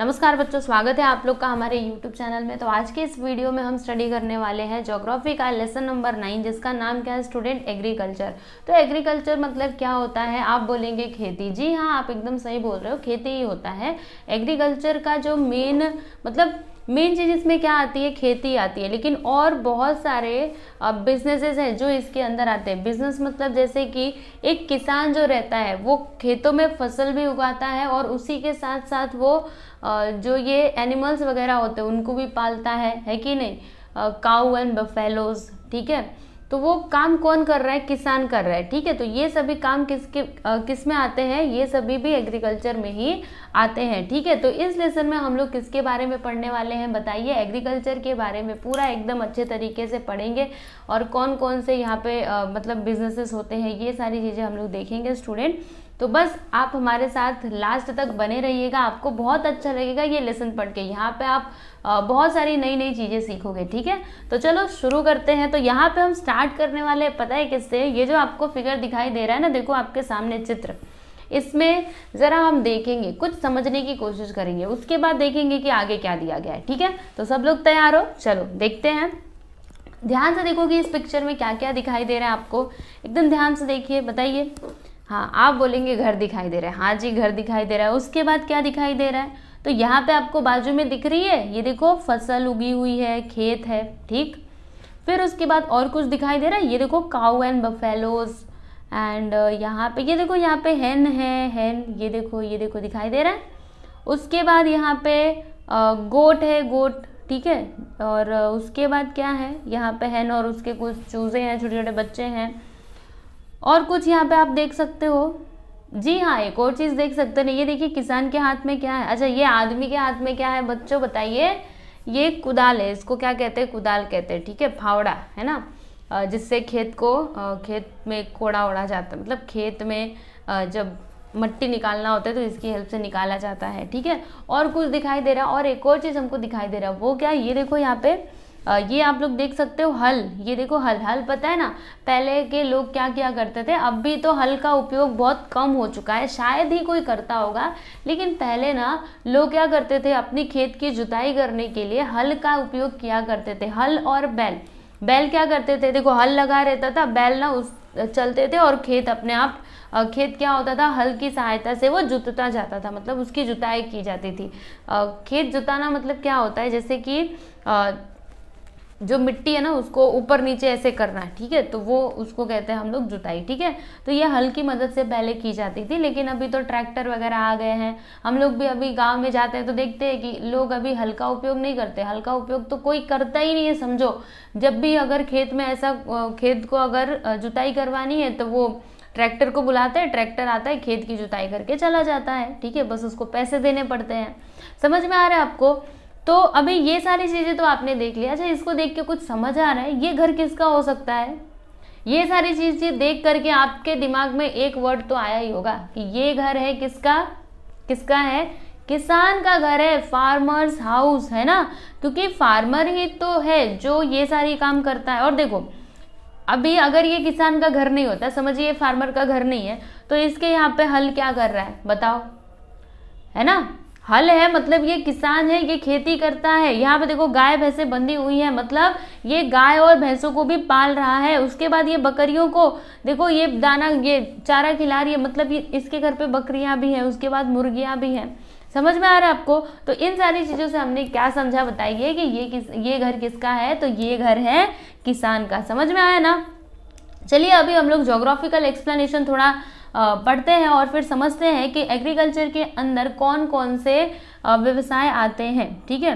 नमस्कार बच्चों स्वागत है आप लोग का हमारे यूट्यूब चैनल में तो आज के इस वीडियो में हम स्टडी करने वाले हैं जोग्राफी का लेसन नंबर नाइन जिसका नाम क्या है स्टूडेंट एग्रीकल्चर तो एग्रीकल्चर मतलब क्या होता है आप बोलेंगे खेती जी हाँ आप एकदम सही बोल रहे हो खेती ही होता है एग्रीकल्चर का जो मेन मतलब मेन चीज़ इसमें क्या आती है खेती आती है लेकिन और बहुत सारे बिजनेसेस हैं जो इसके अंदर आते हैं बिजनेस मतलब जैसे कि एक किसान जो रहता है वो खेतों में फसल भी उगाता है और उसी के साथ साथ वो जो ये एनिमल्स वगैरह होते हैं उनको भी पालता है है कि नहीं काउ एंड बफेलोज ठीक है तो वो काम कौन कर रहा है किसान कर रहा है ठीक है तो ये सभी काम किसके किस में आते हैं ये सभी भी एग्रीकल्चर में ही आते हैं ठीक है तो इस लेसन में हम लोग किसके बारे में पढ़ने वाले हैं बताइए एग्रीकल्चर के बारे में पूरा एकदम अच्छे तरीके से पढ़ेंगे और कौन कौन से यहाँ पे आ, मतलब बिजनेसेस होते हैं ये सारी चीज़ें हम लोग देखेंगे स्टूडेंट तो बस आप हमारे साथ लास्ट तक बने रहिएगा आपको बहुत अच्छा लगेगा ये लेसन पढ़ के यहाँ पे आप बहुत सारी नई नई चीज़ें सीखोगे ठीक है तो चलो शुरू करते हैं तो यहाँ पे हम स्टार्ट करने वाले पता है किससे ये जो आपको फिगर दिखाई दे रहा है ना देखो आपके सामने चित्र इसमें ज़रा हम देखेंगे कुछ समझने की कोशिश करेंगे उसके बाद देखेंगे कि आगे क्या दिया गया है ठीक है तो सब लोग तैयार हो चलो देखते हैं ध्यान से देखो कि इस पिक्चर में क्या क्या दिखाई दे रहा है आपको एकदम ध्यान से देखिए बताइए हाँ आप बोलेंगे घर दिखाई दे रहा है हाँ जी घर दिखाई दे रहा है उसके बाद क्या दिखाई दे रहा है तो यहाँ पे आपको बाजू में दिख रही है ये देखो फसल उगी हुई है खेत है ठीक फिर उसके बाद और कुछ दिखाई दे रहा है ये देखो काउ एंड बफेलोज एंड यहाँ पे ये देखो यहाँ पे हैन है हैन ये देखो ये देखो दिखाई दे रहा है उसके बाद यहाँ पे गोट uh, है गोट ठीक है और uh, उसके बाद क्या है यहाँ पे हैन और उसके कुछ चूज़े हैं छोटे छोटे बच्चे हैं और कुछ यहाँ पे आप देख सकते हो जी हाँ एक और चीज़ देख सकते हो ये देखिए किसान के हाथ में क्या है अच्छा ये आदमी के हाथ में क्या है बच्चों बताइए ये कुदाल है इसको क्या कहते हैं कुदाल कहते हैं ठीक है फावड़ा है ना जिससे खेत को खेत में कोड़ा ओढ़ा जाता है मतलब खेत में जब मट्टी निकालना होता है तो इसकी हेल्प से निकाला जाता है ठीक है और कुछ दिखाई दे रहा है और एक और चीज़ हमको दिखाई दे रहा है वो क्या ये देखो यहाँ पे ये आप लोग देख सकते हो हल ये देखो हल हल पता है ना पहले के लोग क्या क्या करते थे अब भी तो हल का उपयोग बहुत कम हो चुका है शायद ही कोई करता होगा लेकिन पहले ना लोग क्या करते थे अपनी खेत की जुताई करने के लिए हल का उपयोग किया करते थे हल और बैल बैल क्या करते थे देखो हल लगा रहता था बैल ना उस चलते थे और खेत अपने आप खेत क्या होता था हल की सहायता से वो जुतता जाता था मतलब उसकी जुताई की जाती थी खेत जुताना मतलब क्या होता है जैसे कि जो मिट्टी है ना उसको ऊपर नीचे ऐसे करना है ठीक है तो वो उसको कहते हैं हम लोग जुताई ठीक है तो ये हल की मदद से पहले की जाती थी लेकिन अभी तो ट्रैक्टर वगैरह आ गए हैं हम लोग भी अभी गाँव में जाते हैं तो देखते हैं कि लोग अभी हल्का उपयोग नहीं करते हल्का उपयोग तो कोई करता ही नहीं है समझो जब भी अगर खेत में ऐसा खेत को अगर जुताई करवानी है तो वो ट्रैक्टर को बुलाते हैं ट्रैक्टर आता है खेत की जुताई करके चला जाता है ठीक है बस उसको पैसे देने पड़ते हैं समझ में आ रहा है आपको तो अभी ये सारी चीज़ें तो आपने देख लिया अच्छा इसको देख के कुछ समझ आ रहा है ये घर किसका हो सकता है ये सारी चीज़ें देख करके आपके दिमाग में एक वर्ड तो आया ही होगा कि ये घर है किसका किसका है किसान का घर है फार्मर्स हाउस है ना क्योंकि फार्मर ही तो है जो ये सारी काम करता है और देखो अभी अगर ये किसान का घर नहीं होता समझिए फार्मर का घर नहीं है तो इसके यहाँ पे हल क्या कर रहा है बताओ है ना हल है मतलब ये किसान है ये खेती करता है यहाँ पे देखो गाय भैंसे बंधी हुई है मतलब ये गाय और भैंसों को भी पाल रहा है उसके बाद ये बकरियों को देखो ये दाना ये चारा खिला रही है मतलब ये इसके घर पे बकरियाँ भी हैं उसके बाद मुर्गियाँ भी हैं समझ में आ रहा है आपको तो इन सारी चीज़ों से हमने क्या समझा बताइए कि ये किस ये घर किसका है तो ये घर है किसान का समझ में आया ना चलिए अभी हम लोग जोग्राफिकल एक्सप्लेनेशन थोड़ा पढ़ते हैं और फिर समझते हैं कि एग्रीकल्चर के अंदर कौन कौन से व्यवसाय आते हैं ठीक है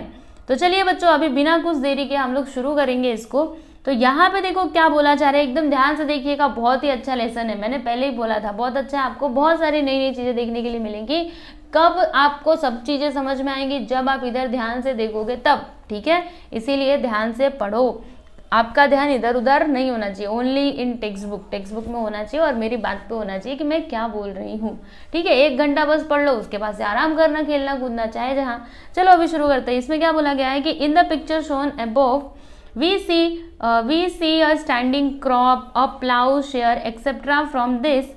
तो चलिए बच्चों अभी बिना कुछ देरी के हम लोग शुरू करेंगे इसको तो यहाँ पे देखो क्या बोला जा रहा है एकदम ध्यान से देखिएगा बहुत ही अच्छा लेसन है मैंने पहले ही बोला था बहुत अच्छा आपको बहुत सारी नई नई चीज़ें देखने के लिए मिलेंगी कब आपको सब चीज़ें समझ में आएंगी जब आप इधर ध्यान से देखोगे तब ठीक है इसीलिए ध्यान से पढ़ो आपका ध्यान इधर उधर नहीं होना चाहिए only in textbook textbook में होना चाहिए और मेरी बात पे होना चाहिए कि मैं क्या बोल रही हूँ ठीक है एक घंटा बस पढ़ लो उसके पास से आराम करना खेलना कूदना चाहे जहाँ चलो अभी शुरू करते हैं इसमें क्या बोला गया है कि in the picture shown above we see we see a standing crop a ploughshare etcetera from this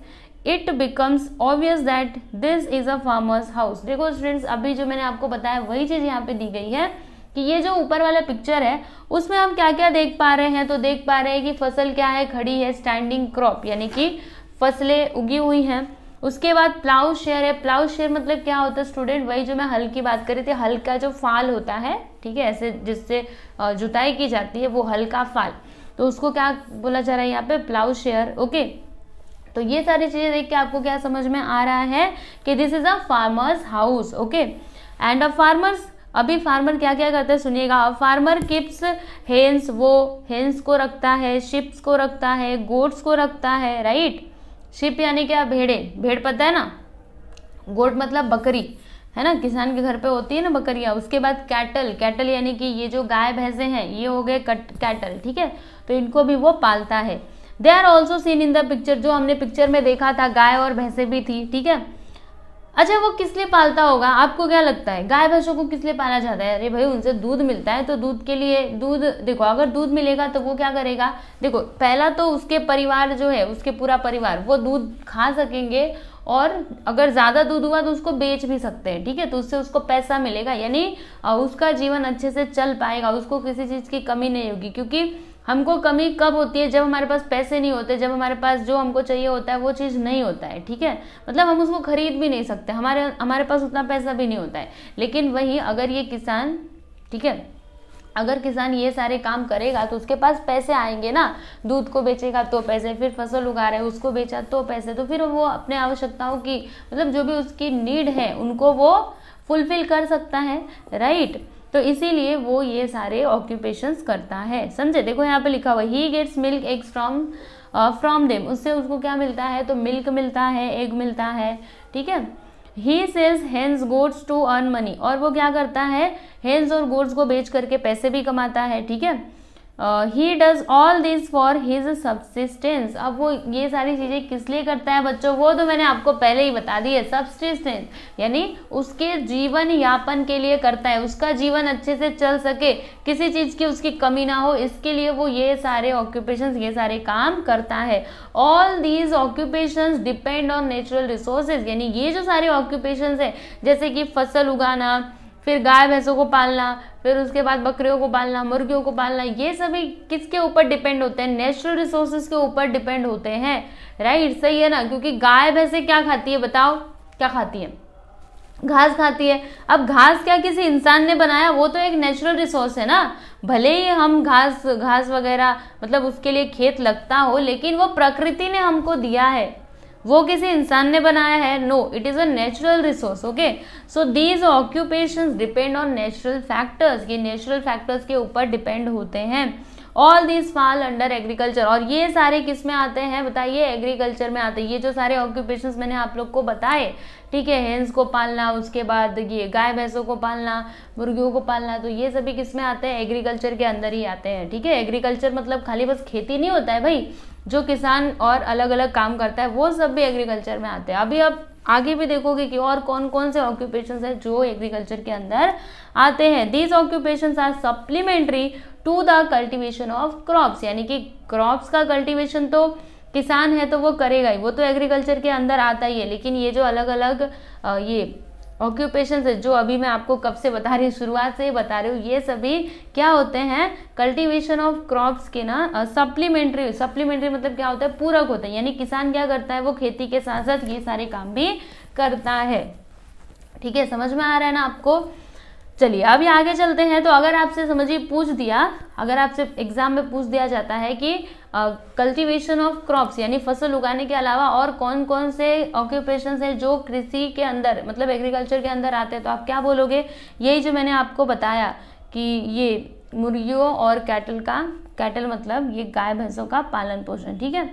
it becomes obvious that this is a farmer's house देखो स्टूडेंट्स अभी जो मैंने आपको बताया वही चीज़ यहाँ पे दी गई है कि ये जो ऊपर वाला पिक्चर है उसमें हम क्या क्या देख पा रहे हैं तो देख पा रहे हैं कि फसल क्या है खड़ी है स्टैंडिंग क्रॉप यानी कि फसलें उगी हुई हैं उसके बाद प्लाउ शेयर है प्लाउ शेयर मतलब क्या होता है स्टूडेंट वही जो मैं हल की बात करी थी हल का जो फाल होता है ठीक है ऐसे जिससे जुताई की जाती है वो हल्का फाल तो उसको क्या बोला जा रहा है यहाँ पे प्लाउ शेयर ओके तो ये सारी चीज़ें देख के आपको क्या समझ में आ रहा है कि this is a farmer's house okay and a farmer's अभी फार्मर क्या क्या करते हैं सुनिएगा फार्मर किप्स हेंस वो हेंस को रखता है शिप्स को रखता है गोट्स को रखता है राइट शिप यानी क्या भेड़े भेड़ पता है ना गोट मतलब बकरी है ना किसान के घर पे होती है ना बकरियाँ उसके बाद कैटल कैटल यानी कि ये जो गाय भैंसे हैं ये हो गए कैटल ठीक है तो इनको भी वो पालता है they are also seen in the picture जो हमने पिक्चर में देखा था गाय और भैंसे भी थी ठीक है अच्छा वो किस लिए पालता होगा आपको क्या लगता है गाय भैंसों को किस लिए पाला जाता है अरे भाई उनसे दूध मिलता है तो दूध के लिए दूध देखो अगर दूध मिलेगा तो वो क्या करेगा देखो पहला तो उसके परिवार जो है उसके पूरा परिवार वो दूध खा सकेंगे और अगर ज़्यादा दूध हुआ तो उसको बेच भी सकते हैं ठीक है तो उससे उसको पैसा मिलेगा यानी उसका जीवन अच्छे से चल पाएगा उसको किसी चीज़ की कमी नहीं होगी क्योंकि हमको कमी कब होती है जब हमारे पास पैसे नहीं होते जब हमारे पास जो हमको चाहिए होता है वो चीज़ नहीं होता है ठीक है मतलब हम उसको खरीद भी नहीं सकते हमारे हमारे पास उतना पैसा भी नहीं होता है लेकिन वही अगर ये किसान ठीक है अगर किसान ये सारे काम करेगा तो उसके पास पैसे आएंगे ना दूध को बेचेगा तो पैसे फिर फसल उगा रहे उसको बेचा तो पैसे तो फिर वो अपने आवश्यकताओं की मतलब जो भी उसकी नीड है उनको वो फुलफिल कर सकता है राइट तो इसीलिए वो ये सारे ऑक्यूपेशंस करता है समझे देखो यहाँ पे लिखा हुआ he gets milk eggs from from them उससे उसको क्या मिलता है तो मिल्क मिलता है एग मिलता है ठीक है he sells hens goats to earn money और वो क्या करता है हेंस और गोड्स को बेच करके पैसे भी कमाता है ठीक है he does all this for his subsistence अब वो ये सारी चीज़ें किस लिए करता है बच्चों वो तो मैंने आपको पहले ही बता दी है सब्सिस्टेंस यानी उसके जीवन यापन के लिए करता है उसका जीवन अच्छे से चल सके किसी चीज़ की उसकी कमी ना हो इसके लिए वो ये सारे ऑक्यूपेशन ये सारे काम करता है all these occupation depend on natural resources यानी ये जो सारे ऑक्यूपेशन हैं जैसे कि फसल उगाना फिर गाय भैंसों को पालना फिर उसके बाद बकरियों को पालना मुर्गियों को पालना ये सभी किसके ऊपर डिपेंड होते हैं नेचुरल रिसोर्सेज के ऊपर डिपेंड होते हैं राइट सही है ना क्योंकि गाय भैंसे क्या खाती है बताओ क्या खाती है घास खाती है अब घास क्या किसी इंसान ने बनाया वो तो एक नेचुरल रिसोर्स है ना भले ही हम घास घास वगैरह मतलब उसके लिए खेत लगता हो लेकिन वो प्रकृति ने हमको दिया है वो किसी इंसान ने बनाया है no it is a natural resource okay so these occupations depend on natural factors ये नेचुरल फैक्टर्स के ऊपर डिपेंड होते हैं all these fall under agriculture और ये सारे किस में आते हैं बताइए एग्रीकल्चर में आते हैं ये जो सारे ऑक्यूपेशन मैंने आप लोग को बताए ठीक है हेंस को पालना उसके बाद ये गाय भैंसों को पालना मुर्गियों को पालना तो ये सभी किस में आते हैं एग्रीकल्चर के अंदर ही आते हैं ठीक है एग्रीकल्चर मतलब खाली बस खेती नहीं होता है भाई जो किसान और अलग अलग काम करता है वो सब भी एग्रीकल्चर में आते हैं अभी आप आगे भी देखोगे कि और कौन कौन से ऑक्यूपेशन है जो एग्रीकल्चर के अंदर आते हैं these occupation are supplementary to the cultivation of crops यानी कि क्रॉप्स का कल्टिवेशन तो किसान है तो वो करेगा ही वो तो एग्रीकल्चर के अंदर आता ही है लेकिन ये जो अलग अलग ये ऑक्यूपेशन है जो अभी मैं आपको कब से बता रही हूँ शुरुआत से ही बता रही हूँ ये सभी क्या होते हैं कल्टीवेशन ऑफ क्रॉप्स के ना सप्लीमेंट्री सप्लीमेंट्री मतलब क्या होता है पूरक होता है यानी किसान क्या करता है वो खेती के साथ साथ ये सारे काम भी करता है ठीक है समझ में आ रहा है ना आपको चलिए अभी आगे चलते हैं तो अगर आपसे समझिए पूछ दिया अगर आपसे एग्जाम में पूछ दिया जाता है कि कल्टीवेशन ऑफ क्रॉप्स यानी फसल उगाने के अलावा और कौन कौन से ऑक्यूपेशन हैं जो कृषि के अंदर मतलब एग्रीकल्चर के अंदर आते हैं तो आप क्या बोलोगे यही जो मैंने आपको बताया कि ये मुर्गियों और कैटल का कैटल मतलब ये गाय भैंसों का पालन पोषण ठीक है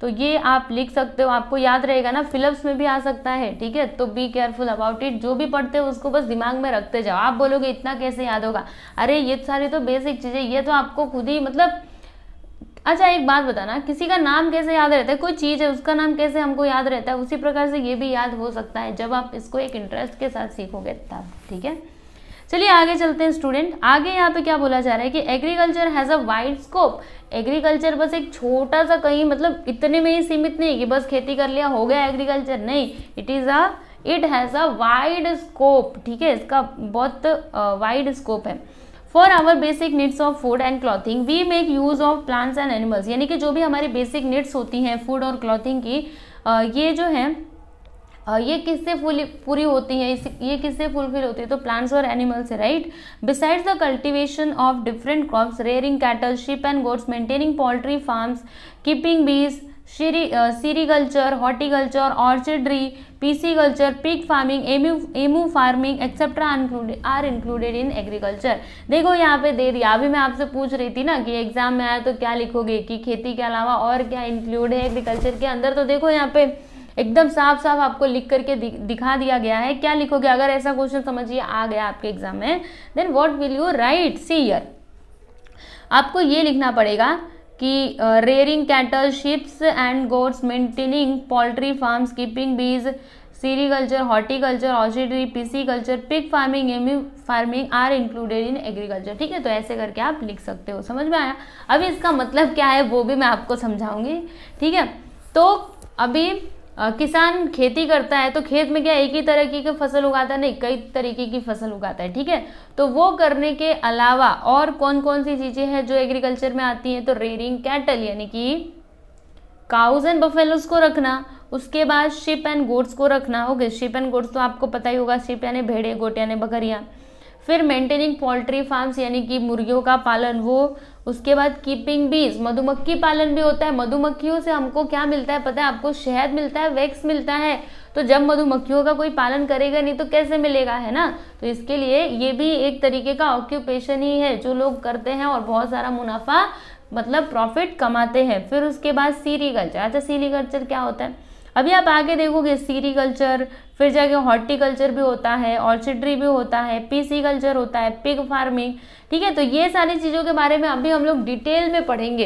तो ये आप लिख सकते हो आपको याद रहेगा ना फिलअप्स में भी आ सकता है ठीक है तो बी केयरफुल अबाउट इट जो भी पढ़ते हो उसको बस दिमाग में रखते जाओ आप बोलोगे इतना कैसे याद होगा अरे ये सारी तो बेसिक चीज़ें ये तो आपको खुद ही मतलब अच्छा एक बात बताना किसी का नाम कैसे याद रहता है कोई चीज़ है उसका नाम कैसे हमको याद रहता है उसी प्रकार से ये भी याद हो सकता है जब आप इसको एक इंटरेस्ट के साथ सीखोगे तब ठीक है चलिए आगे चलते हैं स्टूडेंट आगे यहाँ पे क्या बोला जा रहा है कि agriculture has a wide scope agriculture बस एक छोटा सा कहीं मतलब इतने में ही सीमित नहीं कि बस खेती कर लिया हो गया एग्रीकल्चर नहीं it is a it has a wide scope ठीक है इसका बहुत वाइड स्कोप है for our basic needs of food and clothing we make use of plants and animals यानी कि जो भी हमारी बेसिक नीड्स होती हैं फूड और क्लॉथिंग की ये जो है ये किससे पूरी होती है ये किससे फुलफिल होती है तो प्लांट्स और animals right besides the cultivation of different crops rearing cattle sheep and goats maintaining poultry farms keeping bees sericulture horticulture orchardry pisciculture pig farming emu emu farming etcetera included are included in देखो यहाँ पे दे दिया अभी मैं आपसे पूछ रही थी ना कि एग्जाम में आया तो क्या लिखोगे कि खेती के अलावा और क्या इंक्लूड है एग्रीकल्चर के अंदर तो देखो यहाँ पे एकदम साफ साफ आपको लिख करके दिखा दिया गया है क्या लिखोगे अगर ऐसा क्वेश्चन समझिए आ गया आपके एग्जाम में then what will you write see here आपको ये लिखना पड़ेगा कि rearing cattle sheeps and goats maintaining poultry farm keeping bees sericulture horticulture orchardry pisciculture pig farming emu farming are included in agriculture ठीक है तो ऐसे करके आप लिख सकते हो समझ में आया अभी इसका मतलब क्या है वो भी मैं आपको समझाऊंगी ठीक है तो अभी किसान खेती करता है तो खेत में क्या एक ही तरह की फसल उगाता है नहीं कई तरीके की फसल उगाता है ठीक है तो वो करने के अलावा और कौन कौन सी चीज़ें हैं जो एग्रीकल्चर में आती हैं तो रेरिंग कैटल यानी कि काउज एंड बफेलोज को रखना उसके बाद शिप एंड गोट्स को रखना ओके शिप एंड गोट्स तो आपको पता ही होगा शिप यानी भेड़े गोट यानी बकरियाँ फिर मेंटेनिंग पोल्ट्री फार्म्स यानी कि मुर्गियों का पालन वो उसके बाद कीपिंग बीज मधुमक्खी पालन भी होता है मधुमक्खियों से हमको क्या मिलता है पता है आपको शहद मिलता है वैक्स मिलता है तो जब मधुमक्खियों का कोई पालन करेगा नहीं तो कैसे मिलेगा है ना तो इसके लिए ये भी एक तरीके का ऑक्यूपेशन ही है जो लोग करते हैं और बहुत सारा मुनाफा मतलब प्रॉफिट कमाते हैं फिर उसके बाद सीरीकल्चर अच्छा सीरीकल्चर क्या होता है अभी आप आगे देखोगे सीरीकल्चर फिर जाके हॉर्टिकल्चर भी होता है ऑर्चिड्री भी होता है पीसी कल्चर होता है पिग फार्मिंग ठीक है तो ये सारी चीज़ों के बारे में अभी हम लोग डिटेल में पढ़ेंगे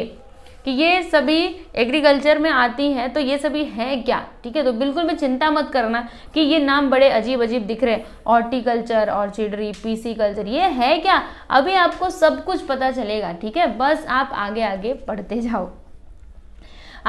कि ये सभी एग्रीकल्चर में आती हैं तो ये सभी हैं क्या ठीक है तो बिल्कुल भी चिंता मत करना कि ये नाम बड़े अजीब अजीब दिख रहे हैं ऑर्टिकल्चर ऑर्चिडरी पीसी कल्चर ये है क्या अभी आपको सब कुछ पता चलेगा ठीक है बस आप आगे आगे पढ़ते जाओ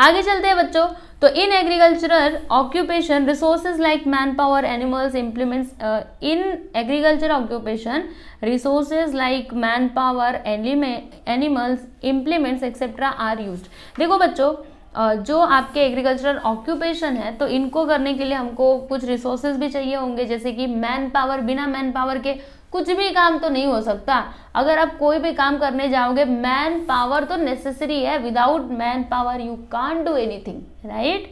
आगे चलते हैं बच्चों तो in agricultural occupation resources like manpower animals implements in agriculture occupation resources like manpower animals implements etcetera are use देखो बच्चों uh, जो आपके एग्रीकल्चरल ऑक्यूपेशन है तो इनको करने के लिए हमको कुछ रिसोर्सेज भी चाहिए होंगे जैसे कि मैन पावर बिना मैन पावर के कुछ भी काम तो नहीं हो सकता अगर आप कोई भी काम करने जाओगे मैन पावर तो नेसेसरी है without manpower you can do anything right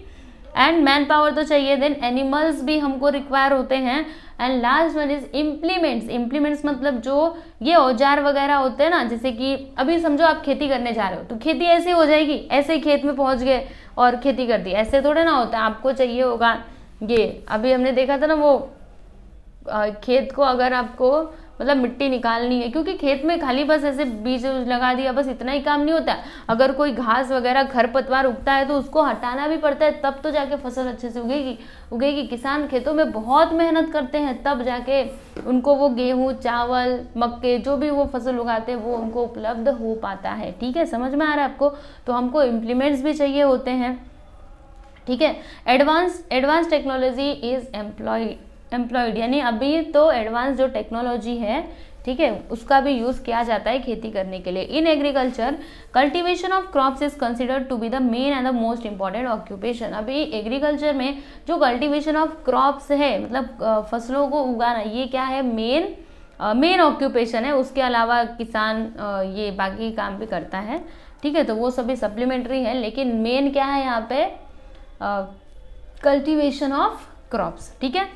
and manpower तो चाहिए देन एनिमल्स भी हमको रिक्वायर होते हैं and last one is implements implements मतलब जो ये औजार वगैरह होते हैं ना जैसे कि अभी समझो आप खेती करने जा रहे हो तो खेती ऐसे हो जाएगी ऐसे ही खेत में पहुंच गए और खेती कर दी ऐसे थोड़े ना होता आपको चाहिए होगा ये अभी हमने देखा था ना वो खेत को अगर आपको मतलब मिट्टी निकालनी है क्योंकि खेत में खाली बस ऐसे बीज लगा दिया बस इतना ही काम नहीं होता अगर कोई घास वगैरह खरपतवार उगता है तो उसको हटाना भी पड़ता है तब तो जाके फसल अच्छे से उगेगी उगेगी किसान खेतों में बहुत मेहनत करते हैं तब जाके उनको वो गेहूँ चावल मक्के जो भी वो फसल उगाते हैं वो उनको उपलब्ध हो पाता है ठीक है समझ में आ रहा है आपको तो हमको इम्प्लीमेंट्स भी चाहिए होते हैं ठीक है advance advance technology is employed employed यानी अभी तो एडवांस जो टेक्नोलॉजी है ठीक है उसका भी यूज किया जाता है खेती करने के लिए in agriculture cultivation of crops is considered to be the main and the most important occupation अभी एग्रीकल्चर में जो कल्टीवेशन ऑफ क्रॉप्स है मतलब फसलों को उगाना ये क्या है मेन मेन ऑक्यूपेशन है उसके अलावा किसान ये बाकी काम भी करता है ठीक है तो वो सभी सप्लीमेंट्री है लेकिन मेन क्या है यहाँ पे कल्टीवेशन ऑफ क्रॉप्स ठीक है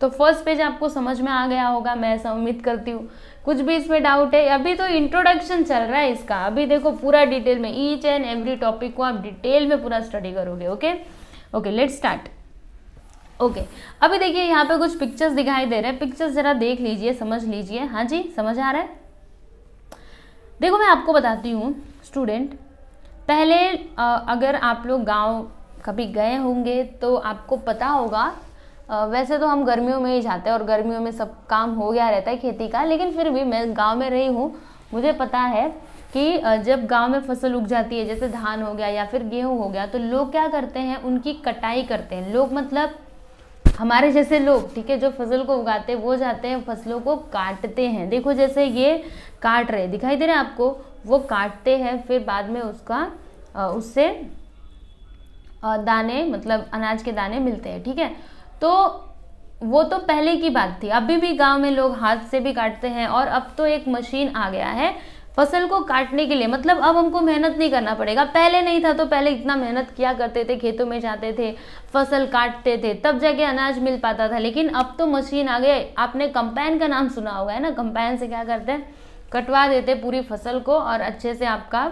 तो फर्स्ट पेज आपको समझ में आ गया होगा मैं ऐसा उम्मीद करती हूँ कुछ भी इसमें डाउट है अभी तो इंट्रोडक्शन चल रहा है इसका अभी देखो पूरा डिटेल में ईच एंड एवरी टॉपिक को आप डिटेल में पूरा स्टडी करोगे okay okay let start okay अभी देखिए यहाँ पे कुछ पिक्चर्स दिखाई दे रहे हैं पिक्चर्स जरा देख लीजिए समझ लीजिए हाँ जी समझ आ रहा है देखो मैं आपको बताती हूँ स्टूडेंट पहले अगर आप लोग गांव कभी गए होंगे तो आपको पता होगा वैसे तो हम गर्मियों में ही जाते हैं और गर्मियों में सब काम हो गया रहता है खेती का लेकिन फिर भी मैं गाँव में रही हूँ मुझे पता है कि जब गांव में फसल उग जाती है जैसे धान हो गया या फिर गेहूँ हो गया तो लोग क्या करते हैं उनकी कटाई करते हैं लोग मतलब हमारे जैसे लोग ठीक है जो फसल को उगाते हैं वो जाते हैं फसलों को काटते हैं देखो जैसे ये काट रहे दिखाई दे रहे हैं आपको वो काटते हैं फिर बाद में उसका उससे दाने मतलब अनाज के दाने मिलते हैं ठीक है थीके? तो वो तो पहले की बात थी अभी भी गांव में लोग हाथ से भी काटते हैं और अब तो एक मशीन आ गया है फसल को काटने के लिए मतलब अब हमको मेहनत नहीं करना पड़ेगा पहले नहीं था तो पहले इतना मेहनत किया करते थे खेतों में जाते थे फसल काटते थे तब जाके अनाज मिल पाता था लेकिन अब तो मशीन आ गए आपने कंपैन का नाम सुना होगा है ना कंपैन से क्या करते हैं कटवा देते पूरी फसल को और अच्छे से आपका